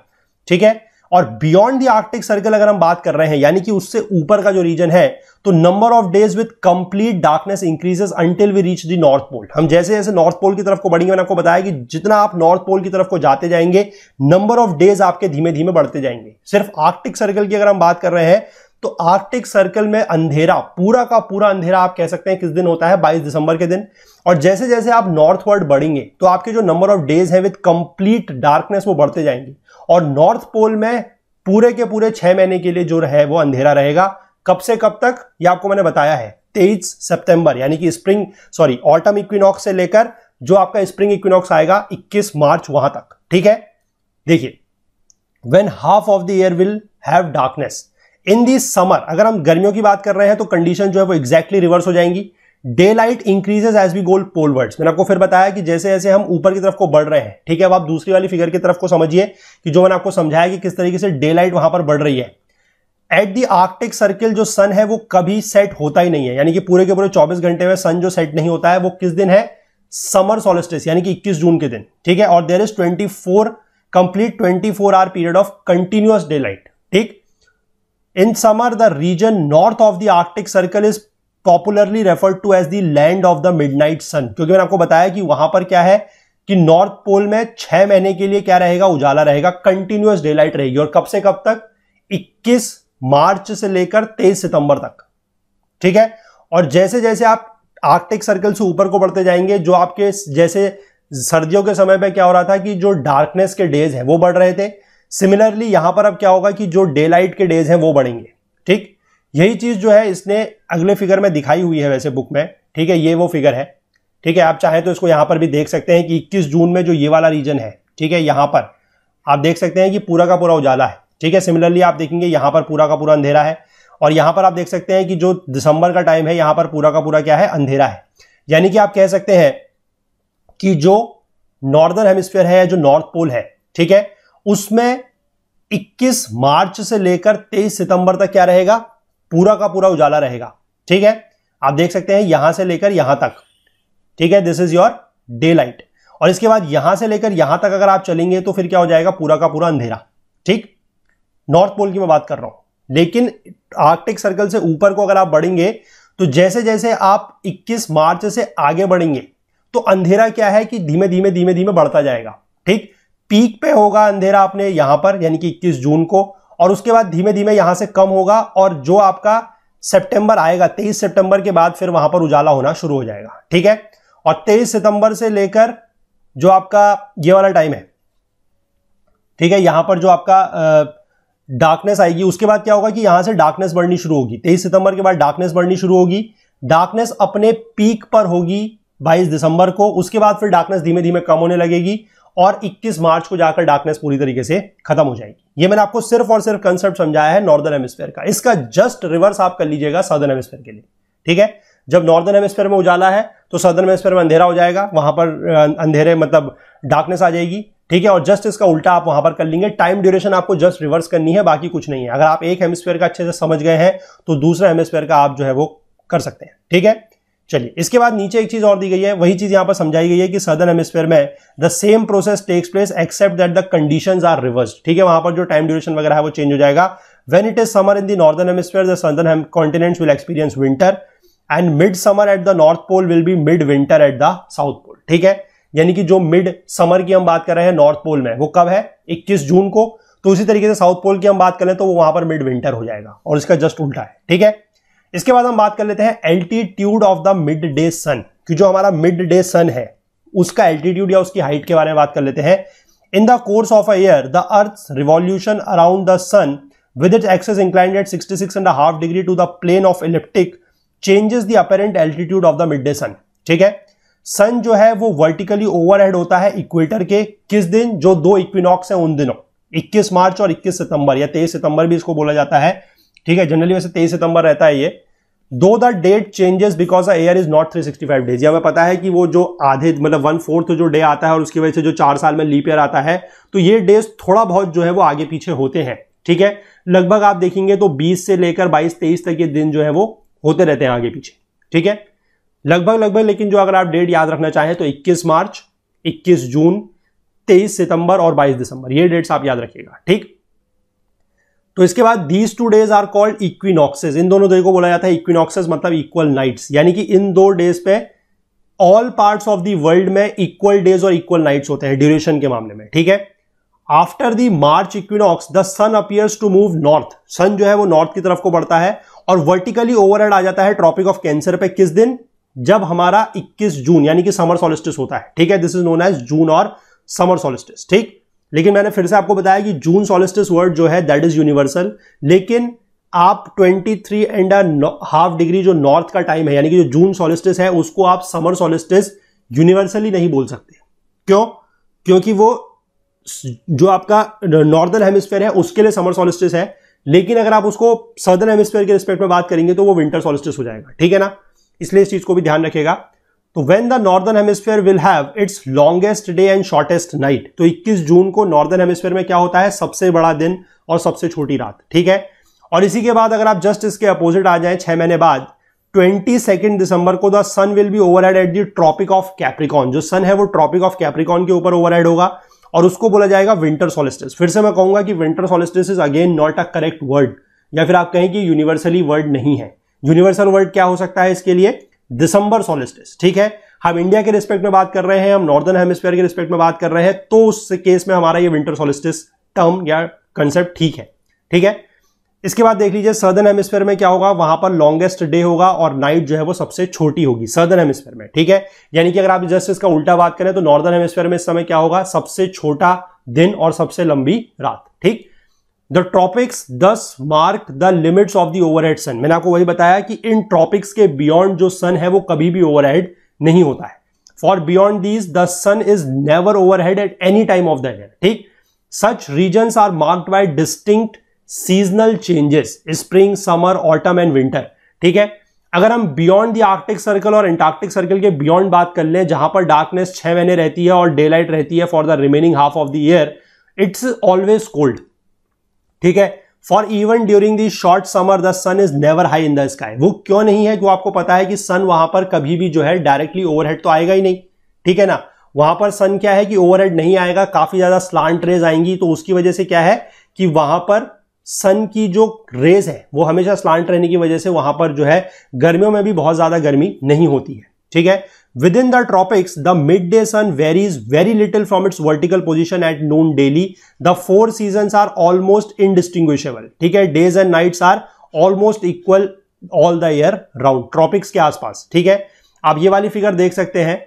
ठीक है और बियॉन्ड द आर्कटिक सर्कल अगर हम बात कर रहे हैं यानी कि उससे ऊपर का जो रीजन है तो number of days with complete darkness increases until we reach the North Pole हम जैसे जैसे नॉर्थ पोल की तरफ को बढ़ेंगे मैंने आपको बताया कि जितना आप नॉर्थ पोल की तरफ को जाते जाएंगे नंबर ऑफ डेज आपके धीमे धीमे बढ़ते जाएंगे सिर्फ आर्कटिक सर्कल की अगर हम बात कर रहे हैं तो आर्कटिक सर्कल में अंधेरा पूरा का पूरा अंधेरा आप कह सकते हैं किस दिन होता है 22 दिसंबर के दिन और जैसे जैसे आप नॉर्थवर्ड बढ़ेंगे तो आपके जो नंबर ऑफ डेज हैं विद कंप्लीट डार्कनेस वो बढ़ते जाएंगे और नॉर्थ पोल में पूरे के पूरे छह महीने के लिए जो है वो अंधेरा रहेगा कब से कब तक ये आपको मैंने बताया है तेईस सितंबर यानी कि स्प्रिंग सॉरी ऑटम इक्विनॉक्स से लेकर जो आपका स्प्रिंग इक्विनॉक्स आएगा 21 मार्च वहां तक ठीक है देखिए when half of the year will have darkness in the summer अगर हम गर्मियों की बात कर रहे हैं तो कंडीशन जो है वो एक्जैक्टली रिवर्स हो जाएंगी daylight increases as we go polewards मैंने आपको फिर बताया कि जैसे जैसे हम ऊपर की तरफ को बढ़ रहे हैं ठीक है अब आप दूसरी वाली फिगर की तरफ को समझिए कि जो मैंने आपको समझाया कि किस तरीके से डे लाइट वहां पर बढ़ रही है एट दी आर्कटिक सर्किल जो सन है वो कभी सेट होता ही नहीं है यानी कि पूरे के पूरे 24 घंटे में सन जो सेट नहीं होता है वो किस दिन है समर सोलिस्टिस यानी कि 21 जून के दिन ठीक है और there is 24 complete 24 four hour period of continuous daylight ठीक In summer, the region north of the Arctic Circle is popularly referred to as the land of the night sun क्योंकि मैंने आपको बताया कि वहां पर क्या है कि नॉर्थ पोल में छह महीने के लिए क्या रहेगा उजाला रहेगा कंटिन्यूस डे लाइट रहेगी और कब से कब तक 21 मार्च से लेकर 23 सितंबर तक ठीक है और जैसे जैसे आप आर्कटिक सर्कल से ऊपर को बढ़ते जाएंगे जो आपके जैसे सर्दियों के समय पे क्या हो रहा था कि जो डार्कनेस के डेज है वो बढ़ रहे थे सिमिलरली यहां पर अब क्या होगा कि जो डे लाइट के डेज हैं वो बढ़ेंगे ठीक यही चीज जो है इसने अगले फिगर में दिखाई हुई है वैसे बुक में ठीक है ये वो फिगर है ठीक है आप चाहें तो इसको यहां पर भी देख सकते हैं कि इक्कीस जून में जो ये वाला रीजन है ठीक है यहां पर आप देख सकते हैं कि पूरा का पूरा उजाला है ठीक है सिमिलरली आप देखेंगे यहां पर पूरा का पूरा अंधेरा है और यहां पर आप देख सकते हैं कि जो दिसंबर का टाइम है यहां पर पूरा का पूरा क्या है अंधेरा है यानी कि आप कह सकते हैं कि जो नॉर्दर्न हेमिस्फेयर है जो नॉर्थ पोल है ठीक है उसमें 21 मार्च से लेकर 23 सितंबर तक क्या रहेगा पूरा का पूरा उजाला रहेगा ठीक है आप देख सकते हैं यहां से लेकर यहां तक ठीक है this is your daylight और इसके बाद यहां से लेकर यहां तक अगर आप चलेंगे तो फिर क्या हो जाएगा पूरा का पूरा अंधेरा ठीक नॉर्थ पोल की मैं बात कर रहा हूं लेकिन आर्कटिक सर्कल से ऊपर को अगर आप बढ़ेंगे तो जैसे जैसे आप 21 मार्च से आगे बढ़ेंगे तो अंधेरा क्या है कि धीमे धीमे धीमे धीमे बढ़ता जाएगा ठीक पीक पे होगा अंधेरा अपने यहां पर यानी कि 21 जून को और उसके बाद धीमे धीमे यहां से कम होगा और जो आपका सितंबर आएगा 23 सितंबर के बाद फिर वहां पर उजाला होना शुरू हो जाएगा ठीक है और 23 सितंबर से लेकर जो आपका ये वाला टाइम है ठीक है यहां पर जो आपका डार्कनेस आएगी उसके बाद क्या होगा कि यहां से डार्कनेस बढ़नी शुरू होगी तेईस सितंबर के बाद डार्कनेस बढ़नी शुरू होगी डार्कनेस अपने पीक पर होगी 22 दिसंबर को उसके बाद फिर डार्कनेस धीमे धीमे कम होने लगेगी और 21 मार्च को जाकर डार्कनेस पूरी तरीके से खत्म हो जाएगी ये मैंने आपको सिर्फ और सिर्फ कंसेप्ट समझाया है नॉर्दर्न एमस्फेयर का इसका जस्ट रिवर्स आप कर लीजिएगा सदर्न हेमिस्फेयर के लिए ठीक है जब नॉर्दर्न हेमिस्फेयर में उजाला है तो सदर्न हेमिस्फेयर में अंधेरा हो जाएगा वहां पर अंधेरे मतलब डार्कनेस आ जाएगी ठीक है और जस्ट इसका उल्टा आप वहां पर कर लेंगे टाइम ड्यूरेशन आपको जस्ट रिवर्स करनी है बाकी कुछ नहीं है अगर आप एक हेमिसफेयर का अच्छे से समझ गए हैं तो दूसरा हेमिसफेयर का आप जो है वो कर सकते हैं ठीक है चलिए इसके बाद नीचे एक चीज और दी गई है वही चीज यहां पर समझाई गई है कि सदर्न हेमिस्फेयर में the same process takes place except that the condition are reverse ठीक है वहां पर जो टाइम ड्यूरेशन वगैरह है वो चेंज हो जाएगा when it is summer in the northern hemisphere the southern continents will experience winter and mid summer at the North Pole will be mid winter at the South Pole ठीक है यानी कि जो मिड समर की हम बात कर रहे हैं नॉर्थ पोल में वो कब है 21 जून को तो उसी तरीके से साउथ पोल की हम बात करें तो वो वहां पर मिड विंटर हो जाएगा और इसका जस्ट उल्टा है ठीक है इसके बाद हम बात कर लेते हैं altitude of the mid day sun कि जो हमारा मिड डे सन है उसका एल्टीट्यूड या उसकी हाइट के बारे में बात कर लेते हैं in the course of year the earth revolution around the sun it axis inclined at sixty six and half degree to the plane of elliptic changes the apparent altitude of the mid day sun ठीक है सन जो है वो vertically overhead होता है equator के किस दिन जो दो इक्विनॉक्स हैं उन दिनों 21 मार्च और 21 सितंबर या 23 सितंबर भी इसको बोला जाता है ठीक है जनरली वैसे तेईस सितंबर रहता है ये दो the date changes because the year is not 365 days हमें पता है कि वो जो आधे मतलब वन फोर्थ जो डे आता है और उसकी वजह से जो चार साल में लीप ईयर आता है तो ये डेज थोड़ा बहुत जो है वो आगे पीछे होते हैं ठीक है लगभग आप देखेंगे तो 20 से लेकर 22 23 तक ये दिन जो है वो होते रहते हैं आगे पीछे ठीक है लगभग लगभग लेकिन जो अगर आप डेट याद रखना चाहें तो 21 मार्च 21 जून 23 सितंबर और 22 दिसंबर ये डेट्स आप याद रखिएगा ठीक तो इसके बाद these two days are called equinoxes इन दोनों डे को बोला जाता है इक्विनॉक्सेस मतलब इक्वल नाइट्स यानी कि इन दो डेज पे all parts of the world में इक्वल डेज और इक्वल नाइट्स होते हैं ड्यूरेशन के मामले में ठीक है after the March equinox the sun appears to move north sun जो है वो नॉर्थ की तरफ को बढ़ता है और वर्टिकली ओवरहेड आ जाता है ट्रॉपिक ऑफ कैंसर पे किस दिन जब हमारा 21 जून यानी कि समर सोलिस्टिस होता है ठीक है this is known as June और समर सोलिस्टिस ठीक लेकिन मैंने फिर से आपको बताया कि जून सोलिस्टिस वर्ड जो है दैट इज यूनिवर्सल लेकिन आप 23 एंड हाफ डिग्री जो नॉर्थ का टाइम है यानी कि जो जून सोलिस्टिस है उसको आप समर सोलिस्टिस यूनिवर्सली नहीं बोल सकते क्यों क्योंकि वो जो आपका नॉर्दर्न हेमिस्फेयर है उसके लिए समर सोलिस्टिस है लेकिन अगर आप उसको सदर्न हेमिस्फेयर के रिस्पेक्ट में बात करेंगे तो वो विंटर सोलिस्टिस हो जाएगा ठीक है ना इसलिए इस चीज को भी ध्यान रखेगा तो when the northern hemisphere will have its longest day and shortest night तो 21 जून को नॉर्दर्न हेमिस्फेयर में क्या होता है सबसे बड़ा दिन और सबसे छोटी रात ठीक है और इसी के बाद अगर आप जस्ट इसके अपोजिट आ जाए छह महीने बाद ट्वेंटी सेकेंड दिसंबर को the sun will be overhead at the Tropic of Capricorn जो सन है वो ट्रॉपिक ऑफ कैप्रिकॉन के ऊपर ओवरहेड होगा और उसको बोला जाएगा विंटर सोलिस्टिस फिर से मैं कहूंगा कि winter solstice is again not a correct word या फिर आप कहें कि यूनिवर्सली वर्ड नहीं है यूनिवर्सल वर्ड क्या हो सकता है इसके लिए दिसंबर सोलिस्टिस ठीक है हम इंडिया के रिस्पेक्ट में बात कर रहे हैं हम नॉर्दर्न हेमिस्फीयर के रिस्पेक्ट में बात कर रहे हैं तो उस केस में हमारा ये विंटर सोलिस्टिस टर्म या कंसेप्ट ठीक है ठीक है इसके बाद देख लीजिए सदर्न हेमिस्फेयर में क्या होगा वहां पर लॉन्गेस्ट डे होगा और नाइट जो है वो सबसे छोटी होगी सदर्न हेमिस्फेयर में ठीक है यानी कि अगर आप जस्ट इसका उल्टा बात करें तो नॉर्दर्न हेमिस्फेयर में इस समय क्या होगा सबसे छोटा दिन और सबसे लंबी रात ठीक the tropics thus mark the limits of the overhead sun मैंने आपको वही बताया कि इन ट्रॉपिक्स के बियॉन्ड जो सन है वो कभी भी ओवरहेड नहीं होता है for beyond these the sun is never overhead at any time of the year ठीक such region are marked by distinct seasonal changes spring summer autumn and winter ठीक है अगर हम बियॉन्ड द आर्कटिक सर्कल और Antarctic Circle के beyond बात कर लें जहां पर डार्कनेस छह महीने रहती है और डे लाइट रहती है for the remaining half of the year it's always cold ठीक है for even during the short summer the sun is never high in the sky वो क्यों नहीं है जो आपको पता है कि सन वहां पर कभी भी जो है डायरेक्टली ओवरहेड तो आएगा ही नहीं ठीक है ना वहां पर सन क्या है कि ओवरहेड नहीं आएगा काफी ज्यादा स्लांट रेज आएंगी तो उसकी वजह से क्या है कि वहां पर सन की जो रेज है वो हमेशा स्लांट रहने की वजह से वहां पर जो है गर्मियों में भी बहुत ज्यादा गर्मी नहीं होती है ठीक है Within the tropics, the midday sun varies very little from its vertical position at noon daily. The four seasons are almost indistinguishable. ठीक है days and nights are almost equal all the year round. Tropics के आसपास ठीक है आप ये वाली figure देख सकते हैं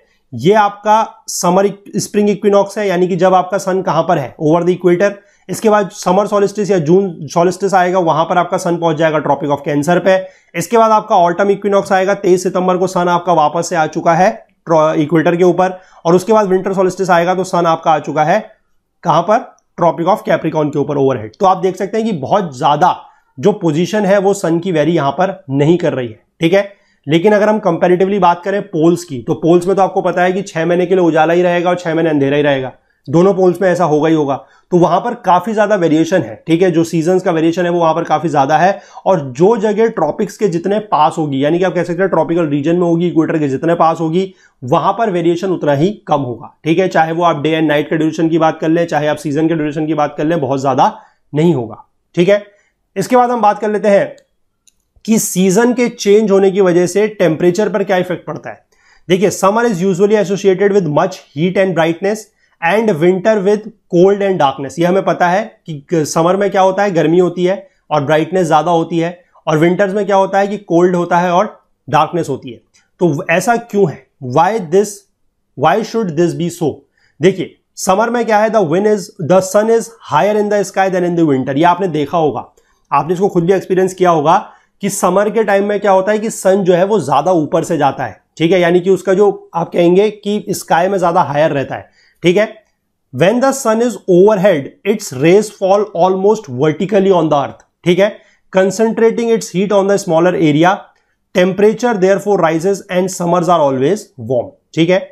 ये आपका समर स्प्रिंग इक्विनॉक्स है यानी कि जब आपका सन कहां पर है ओवर द इक्वेटर इसके बाद समर सॉलिस्टिस या जून सोलिस्टिस आएगा वहां पर आपका सन पहुंच जाएगा ट्रॉपिक ऑफ कैंसर पे इसके बाद आपका ऑल्टम इक्विनॉक्स आएगा तेईस सितंबर को सन आपका वापस से आ चुका है इक्वेटर के ऊपर और उसके बाद विंटर सॉलिस्टिस आएगा तो सन आपका आ चुका है कहां पर ट्रॉपिक ऑफ कैप्रिकॉन के ऊपर ओवरहेड तो आप देख सकते हैं कि बहुत ज्यादा जो पोजीशन है वो सन की वैरी यहां पर नहीं कर रही है ठीक है लेकिन अगर हम कंपेरेटिवली बात करें पोल्स की तो पोल्स में तो आपको पता है कि छह महीने के लिए उजाला ही रहेगा और छह महीने अंधेरा ही रहेगा दोनों पोल्स में ऐसा होगा ही होगा तो वहां पर काफी ज्यादा वेरिएशन है ठीक है जो सीजन का वेरिएशन है वो वहां पर काफी ज्यादा है और जो जगह ट्रॉपिक्स के जितने पास होगी यानी कि आप कह सकते हैं ट्रॉपिकल रीजन में होगी इक्वेटर के जितने पास होगी वहां पर वेरिएशन उतना ही कम होगा ठीक है चाहे वो आप डे एंड नाइट के ड्यूरेशन की बात कर लें चाहे आप सीजन के ड्यूरेशन की बात कर लें बहुत ज्यादा नहीं होगा ठीक है इसके बाद हम बात कर लेते हैं कि सीजन के चेंज होने की वजह से टेम्परेचर पर क्या इफेक्ट पड़ता है देखिए summer is usually associated with much heat and brightness and winter with cold and darkness ये हमें पता है कि समर में क्या होता है गर्मी होती है और ब्राइटनेस ज़्यादा होती है और विंटर्स में क्या होता है कि कोल्ड होता है और डार्कनेस होती है तो ऐसा क्यों है why this why should this be so देखिए समर में क्या है the win is the sun is higher in the sky than in the winter ये आपने देखा होगा आपने इसको खुद भी एक्सपीरियंस किया होगा कि समर के टाइम में क्या होता है कि सन जो है वो ज्यादा ऊपर से जाता है ठीक है यानी कि उसका जो आप कहेंगे कि स्काई में ज्यादा हायर रहता है ठीक है when the sun is overhead its rays fall almost vertically on the earth ठीक है concentrating its heat on the smaller area temperature therefore rises and summers are always warm ठीक है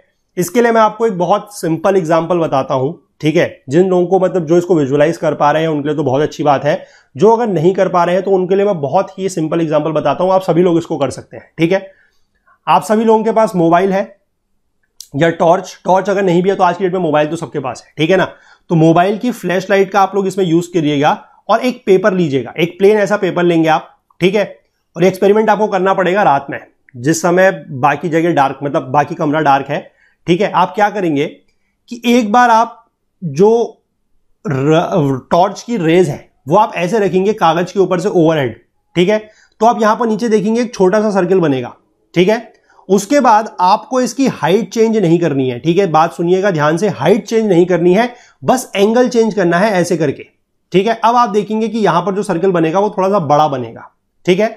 इसके लिए मैं आपको एक बहुत सिंपल एग्जाम्पल बताता हूं ठीक है जिन लोगों को मतलब जो इसको विजुअलाइज कर पा रहे हैं उनके लिए तो बहुत अच्छी बात है जो अगर नहीं कर पा रहे हैं तो उनके लिए मैं बहुत ही सिंपल एग्जाम्पल बताता हूं आप सभी लोग इसको कर सकते हैं ठीक है आप सभी लोगों के पास मोबाइल है या टॉर्च टॉर्च अगर नहीं भी है तो आज की डेट में मोबाइल तो सबके पास है ठीक है ना तो मोबाइल की फ्लैश लाइट का आप लोग इसमें यूज करिएगा और एक पेपर लीजिएगा एक प्लेन ऐसा पेपर लेंगे आप ठीक है और एक्सपेरिमेंट आपको करना पड़ेगा रात में जिस समय बाकी जगह डार्क मतलब बाकी कमरा डार्क है ठीक है आप क्या करेंगे कि एक बार आप जो टॉर्च की रेज है वो आप ऐसे रखेंगे कागज के ऊपर से ओवरहेड ठीक है तो आप यहां पर नीचे देखेंगे एक छोटा सा सर्कल बनेगा ठीक है उसके बाद आपको इसकी हाइट चेंज नहीं करनी है ठीक है बात सुनिएगा ध्यान से हाइट चेंज नहीं करनी है बस एंगल चेंज करना है ऐसे करके ठीक है अब आप देखेंगे कि यहां पर जो सर्कल बनेगा वो थोड़ा सा बड़ा बनेगा ठीक है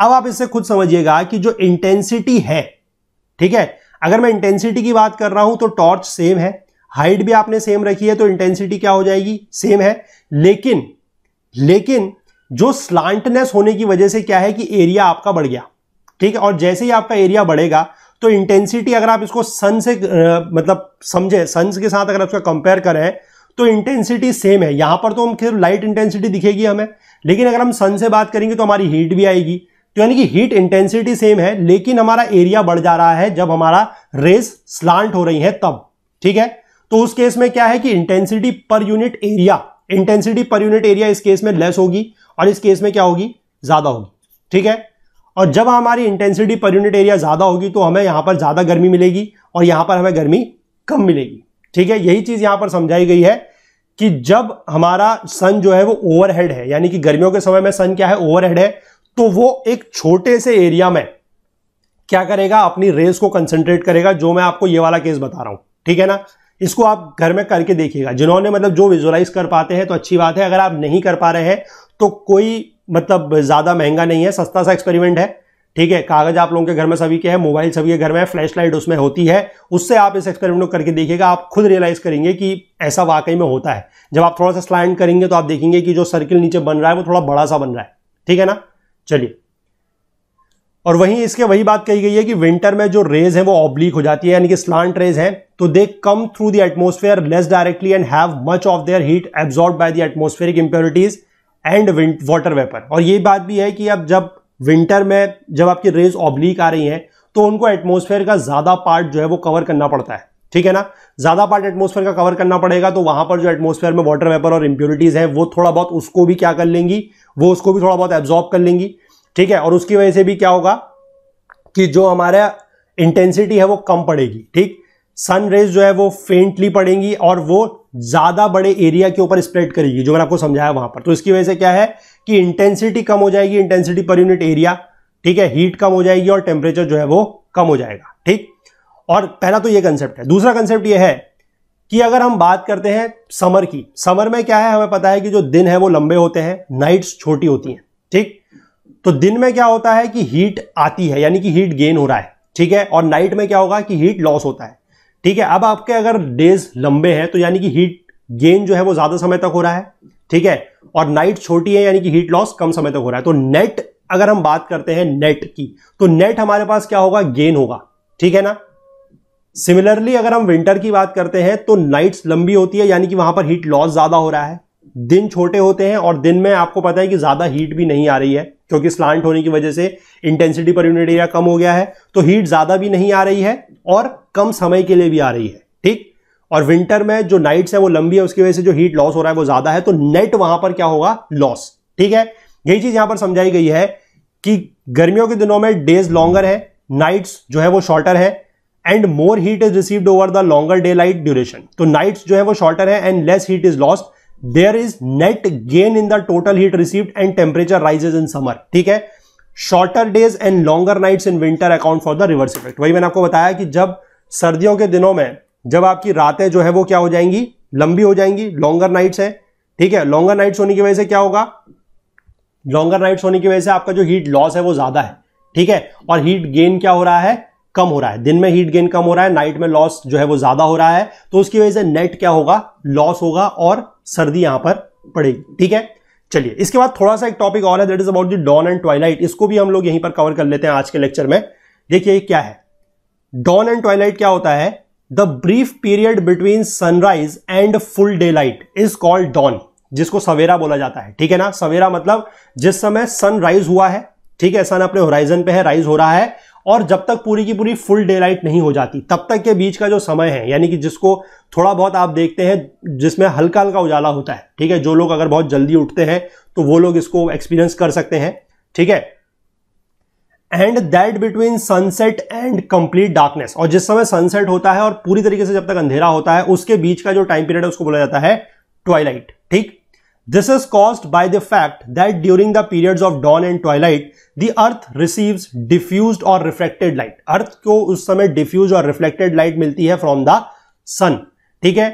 अब आप इससे खुद समझिएगा कि जो इंटेंसिटी है ठीक है अगर मैं इंटेंसिटी की बात कर रहा हूं तो टॉर्च सेम है हाइट भी आपने सेम रखी है तो इंटेंसिटी क्या हो जाएगी सेम है लेकिन लेकिन जो स्लांटनेस होने की वजह से क्या है कि एरिया आपका बढ़ गया ठीक है और जैसे ही आपका एरिया बढ़ेगा तो इंटेंसिटी अगर आप इसको सन से मतलब समझे सन के साथ अगर आप कंपेयर करें तो इंटेंसिटी सेम है यहां पर तो हम फिर लाइट इंटेंसिटी दिखेगी हमें लेकिन अगर हम सन से बात करेंगे तो हमारी हीट भी आएगी तो यानी कि हीट इंटेंसिटी सेम है लेकिन हमारा एरिया बढ़ जा रहा है जब हमारा रेस स्लांट हो रही है तब ठीक है तो उस केस में क्या है कि intensity per unit area intensity per unit area इस केस में लेस होगी और इस केस में क्या होगी ज्यादा होगी ठीक है और जब हमारी इंटेंसिटी पर यूनिट एरिया ज़्यादा होगी तो हमें यहाँ पर ज़्यादा गर्मी मिलेगी और यहाँ पर हमें गर्मी कम मिलेगी ठीक है यही चीज़ यहाँ पर समझाई गई है कि जब हमारा सन जो है वो ओवरहेड है यानी कि गर्मियों के समय में सन क्या है ओवरहेड है तो वो एक छोटे से एरिया में क्या करेगा अपनी रेस को कंसंट्रेट करेगा जो मैं आपको ये वाला केस बता रहा हूँ ठीक है ना इसको आप घर में करके देखिएगा जिन्होंने मतलब जो विजुलाइज कर पाते हैं तो अच्छी बात है अगर आप नहीं कर पा रहे हैं तो कोई मतलब ज़्यादा महंगा नहीं है सस्ता सा एक्सपेरिमेंट है ठीक है कागज आप लोगों के घर में सभी के है मोबाइल सभी के घर में है लाइट उसमें होती है उससे आप इस एक्सपेरिमेंट को करके देखिएगा आप खुद रियलाइज करेंगे कि ऐसा वाकई में होता है जब आप थोड़ा सा स्लाइंड करेंगे तो आप देखेंगे कि जो सर्किल नीचे बन रहा है वो थोड़ा बड़ा सा बन रहा है ठीक है ना चलिए और वहीं इसके वही बात कही गई है कि विंटर में जो रेज है वो ऑब्लिक हो जाती है यानी कि स्लांट रेज है तो they come through the atmosphere less directly and have much of their heat absorbed by the atmospheric impurities and water vapour और ये बात भी है कि अब जब विंटर में जब आपकी रेज ऑब्लिक आ रही हैं तो उनको एटमोसफेयर का ज़्यादा पार्ट जो है वो कवर करना पड़ता है ठीक है ना ज़्यादा पार्ट एटमोसफेयर का कवर करना पड़ेगा तो वहाँ पर जो एटमोसफेयर में वाटर वेपर और इम्प्योरिटीज़ हैं वो थोड़ा बहुत उसको भी क्या कर लेंगी वो उसको भी थोड़ा बहुत एब्जॉर्ब कर लेंगी ठीक है और उसकी वजह से भी क्या होगा कि जो हमारा इंटेंसिटी है वो कम पड़ेगी ठीक सन रेज जो है वो फेंटली पड़ेंगी और वो ज़्यादा बड़े एरिया के ऊपर स्प्रेड करेगी जो मैंने आपको समझाया वहां पर तो इसकी वजह से क्या है कि इंटेंसिटी कम हो जाएगी इंटेंसिटी पर यूनिट एरिया ठीक है हीट कम हो जाएगी और टेम्परेचर जो है वो कम हो जाएगा ठीक और पहला तो ये कंसेप्ट है दूसरा कंसेप्ट ये है कि अगर हम बात करते हैं समर की समर में क्या है हमें पता है कि जो दिन है वो लंबे होते हैं नाइट्स छोटी होती हैं ठीक तो दिन में क्या होता है कि हीट आती है यानी कि हीट गेन हो रहा है ठीक है और नाइट में क्या होगा कि हीट लॉस होता है ठीक है अब आपके अगर डेज लंबे हैं तो यानी कि हीट गेन जो है वो ज्यादा समय तक हो रहा है ठीक है और नाइट छोटी है यानी कि हीट लॉस कम समय तक हो रहा है तो नेट अगर हम बात करते हैं नेट की तो नेट हमारे पास क्या होगा गेन होगा ठीक है ना सिमिलरली अगर हम विंटर की बात करते हैं तो नाइट्स लंबी होती है यानी कि वहां पर हीट लॉस ज्यादा हो रहा है दिन छोटे होते हैं और दिन में आपको पता है कि ज्यादा हीट भी नहीं आ रही है क्योंकि स्लांट होने की वजह से इंटेंसिटी पर यूनिट एरिया कम हो गया है तो हीट ज़्यादा भी नहीं आ रही है और कम समय के लिए भी आ रही है ठीक और विंटर में जो नाइट्स है वो लंबी है उसकी वजह से जो हीट लॉस हो रहा है वो ज़्यादा है तो नेट वहां पर क्या होगा लॉस ठीक है यही चीज़ यहां पर समझाई गई है कि गर्मियों के दिनों में डेज लॉन्गर है नाइट्स जो है वो शॉर्टर है and more heat is received over the longer daylight duration तो नाइट्स जो है वो शॉर्टर है and less heat is lost there is net gain in the total heat received and temperature rises in summer ठीक है shorter days and longer nights in winter account for the reverse effect वही मैंने आपको बताया कि जब सर्दियों के दिनों में जब आपकी रातें जो है वो क्या हो जाएंगी लंबी हो जाएंगी लॉन्गर नाइट्स है ठीक है लॉन्गर नाइट्स होने की वजह से क्या होगा लॉन्गर नाइट्स होने की वजह से आपका जो हीट लॉस है वो ज्यादा है ठीक है और हीट गेन क्या हो रहा है कम हो रहा है दिन में हीट गेन कम हो रहा है नाइट में लॉस जो है वो ज्यादा हो रहा है तो उसकी वजह से नेट क्या होगा लॉस होगा और सर्दी यहां पर पड़ेगी ठीक है चलिए इसके बाद थोड़ा सा एक टॉपिक और है that is about the dawn and twilight इसको भी हम लोग यहीं पर कवर कर लेते हैं आज के लेक्चर में देखिए क्या है डॉन एंड ट्वाइलाइट क्या होता है the brief period between sunrise and full daylight is called dawn जिसको सवेरा बोला जाता है ठीक है ना सवेरा मतलब जिस समय सनराइज हुआ है ठीक है सन अपने होराइजन पे है राइज हो रहा है और जब तक पूरी की पूरी फुल डे लाइट नहीं हो जाती तब तक के बीच का जो समय है यानी कि जिसको थोड़ा बहुत आप देखते हैं जिसमें हल्का हल्का उजाला होता है ठीक है जो लोग अगर बहुत जल्दी उठते हैं तो वो लोग इसको एक्सपीरियंस कर सकते हैं ठीक है and that between sunset and complete darkness और जिस समय सनसेट होता है और पूरी तरीके से जब तक अंधेरा होता है उसके बीच का जो टाइम पीरियड है उसको बोला जाता है ट्वाइलाइट ठीक This is caused by the fact that during the periods of dawn and twilight, the earth receives diffused or refracted light. Earth को उस समय diffused और reflected light मिलती है from the sun. ठीक है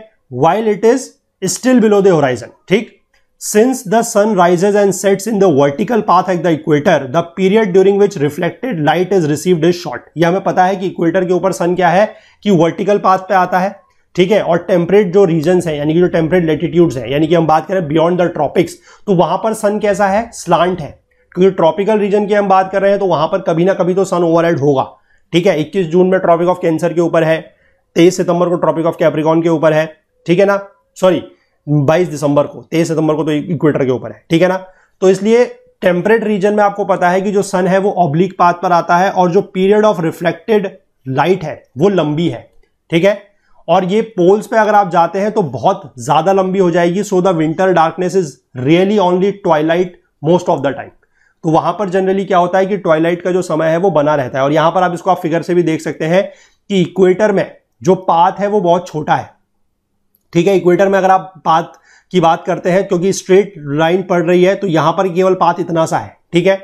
While it is still below the horizon. ठीक Since the sun rises and sets in the vertical path at the equator, the period during which reflected light is received is short. यह हमें पता है कि equator के ऊपर sun क्या है कि vertical path पे आता है ठीक है और टेम्परेट जो रीजन है यानी कि जो टेम्परेट लेटिट्यूड है यानी कि हम बात करें बियॉन्ड द ट्रॉपिक्स तो वहां पर सन कैसा है स्लांट है क्योंकि ट्रॉपिकल रीजन की हम बात कर रहे हैं तो वहां पर कभी ना कभी तो सन ओवरहेड होगा ठीक है 21 जून में ट्रॉपिक ऑफ कैंसर के ऊपर है 23 सितंबर को ट्रॉपिक ऑफ कैप्रिकॉन के ऊपर है ठीक है ना सॉरी 22 दिसंबर को 23 सितंबर को तो इक्वेटर के ऊपर है ठीक है ना तो इसलिए टेम्परेट रीजन में आपको पता है कि जो सन है वो ऑब्लिक पाथ पर आता है और जो पीरियड ऑफ रिफ्लेक्टेड लाइट है वो लंबी है ठीक है और ये पोल्स पे अगर आप जाते हैं तो बहुत ज्यादा लंबी हो जाएगी so the winter darkness is really only twilight most of the time तो वहां पर जनरली क्या होता है कि ट्वाइलाइट का जो समय है वो बना रहता है और यहां पर आप इसको आप फिगर से भी देख सकते हैं कि इक्वेटर में जो पाथ है वो बहुत छोटा है ठीक है इक्वेटर में अगर आप पाथ की बात करते हैं क्योंकि स्ट्रेट लाइन पड़ रही है तो यहां पर केवल पाथ इतना सा है ठीक है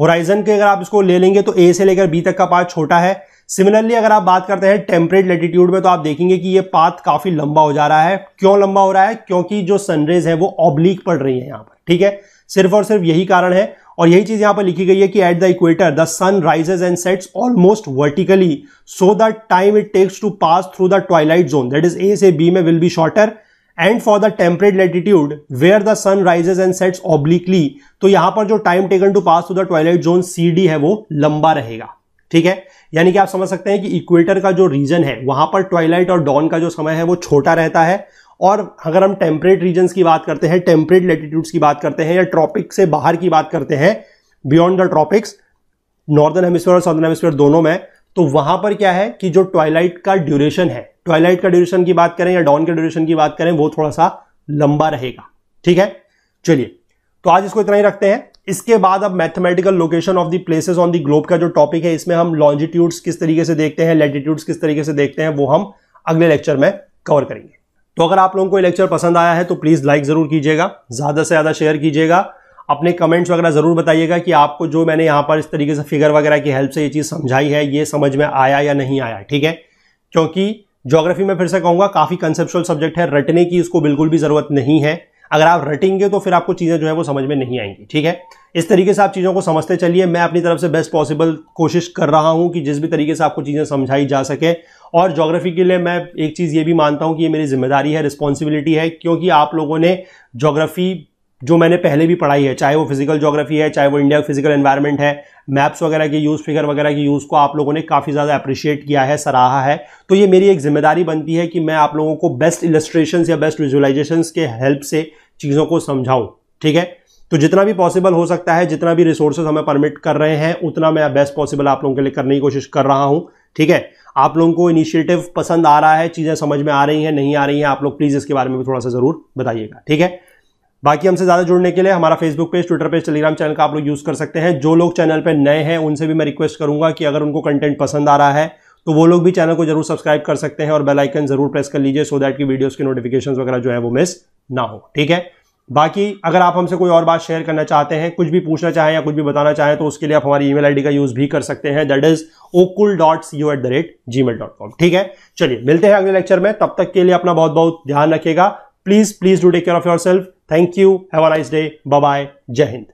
होराइजन के अगर आप इसको ले लेंगे तो ए से लेकर बी तक का पाथ छोटा है सिमिलरली अगर आप बात करते हैं टेम्परेट लेटीट्यूड में तो आप देखेंगे कि ये पाथ काफी लंबा हो जा रहा है क्यों लंबा हो रहा है क्योंकि जो सनरेज है वो ऑब्लिक पड़ रही है यहाँ पर ठीक है सिर्फ और सिर्फ यही कारण है और यही चीज यहां पर लिखी गई है कि at the equator the sun rises and sets almost vertically so the time it takes to pass through the twilight zone that is A से बी में will be shorter and for the temperate latitude where the sun rises and sets obliquely तो यहां पर जो time taken to pass to the twilight zone C D है वो लंबा रहेगा ठीक है यानी कि आप समझ सकते हैं कि इक्वेटर का जो रीजन है वहां पर ट्वाइलाइट और डॉन का जो समय है वो छोटा रहता है और अगर हम टेम्परेट रीजन की बात करते हैं टेम्परेट लेटीट्यूड्स की बात करते हैं या ट्रॉपिक से बाहर की बात करते हैं beyond the tropics northern hemisphere और साउदर्न हेमिस्फेयर दोनों में तो वहां पर क्या है कि जो ट्वाइलाइट का ड्यूरेशन है ट्वाइलाइट का ड्यूरेशन की बात करें या डॉन के ड्यूरेशन की बात करें वो थोड़ा सा लंबा रहेगा ठीक है चलिए तो आज इसको इतना ही रखते हैं इसके बाद अब mathematical location of the places on the globe का जो टॉपिक है इसमें हम लॉन्जिट्यूड्स किस तरीके से देखते हैं लेटिट्यूड्स किस तरीके से देखते हैं वो हम अगले लेक्चर में कवर करेंगे तो अगर आप लोगों को लेक्चर पसंद आया है तो प्लीज़ लाइक ज़रूर कीजिएगा ज़्यादा से ज़्यादा शेयर कीजिएगा अपने कमेंट्स वगैरह ज़रूर बताइएगा कि आपको जो मैंने यहाँ पर इस तरीके से फिगर वगैरह की हेल्प से ये चीज़ समझाई है ये समझ में आया या नहीं आया ठीक है क्योंकि ज्योग्राफी में फिर से कहूंगा काफी कंसेप्चुअल सब्जेक्ट है रटने की इसको बिल्कुल भी जरूरत नहीं है अगर आप रटेंगे तो फिर आपको चीज़ें जो है वो समझ में नहीं आएंगी ठीक है इस तरीके से आप चीज़ों को समझते चलिए मैं अपनी तरफ से बेस्ट पॉसिबल कोशिश कर रहा हूँ कि जिस भी तरीके से आपको चीज़ें समझाई जा सके और ज्योग्राफी के लिए मैं एक चीज़ ये भी मानता हूँ कि ये मेरी जिम्मेदारी है रिस्पॉन्सिबिलिटी है क्योंकि आप लोगों ने जोग्राफी जो मैंने पहले भी पढ़ाई है चाहे वो फिजिकल जोग्राफी है चाहे वो इंडिया का फिजिकल एनवायरनमेंट है मैप्स वगैरह के यूज़ फिगर वगैरह के यूज़ को आप लोगों ने काफ़ी ज़्यादा अप्रिशिएट किया है सराहा है तो ये मेरी एक जिम्मेदारी बनती है कि मैं आप लोगों को बेस्ट इलस्ट्रेशन या बेस्ट विजुअलाइजेशन के हेल्प से चीज़ों को समझाऊँ ठीक है तो जितना भी पॉसिबल हो सकता है जितना भी रिसोर्सेज हमें परमिट कर रहे हैं उतना मैं बेस्ट पॉसिबल आप लोगों के लिए करने की कोशिश कर रहा हूँ ठीक है आप लोगों को इनिशिएटिव पसंद आ रहा है चीज़ें समझ में आ रही हैं नहीं आ रही हैं आप लोग प्लीज़ इसके बारे में भी थोड़ा सा ज़रूर बताइएगा ठीक है बाकी हमसे ज़्यादा जुड़ने के लिए हमारा Facebook page Twitter page Telegram channel का आप लोग यूज़ कर सकते हैं जो लोग चैनल पर नए हैं उनसे भी मैं रिक्वेस्ट करूंगा कि अगर उनको कंटेंट पसंद आ रहा है तो वो लोग भी चैनल को जरूर सब्सक्राइब कर सकते हैं और बेल आइकन जरूर प्रेस कर लीजिए सो दैट की वीडियोस के नोटिफिकेशन वगैरह जो है वो मिस ना हो ठीक है बाकी अगर आप हमसे कोई और बात शेयर करना चाहते हैं कुछ भी पूछना चाहें या कुछ भी बताना चाहें तो उसके लिए आप हमारी ईमेल आईडी का यूज़ भी कर सकते हैं that is okul dot C at the rate Gmail dot com ठीक है चलिए मिलते हैं अगले लेक्चर में तब तक के लिए अपना बहुत बहुत ध्यान रखेगा please please do take care of yourself Thank you. Have a nice day. Bye bye. Jai Hind.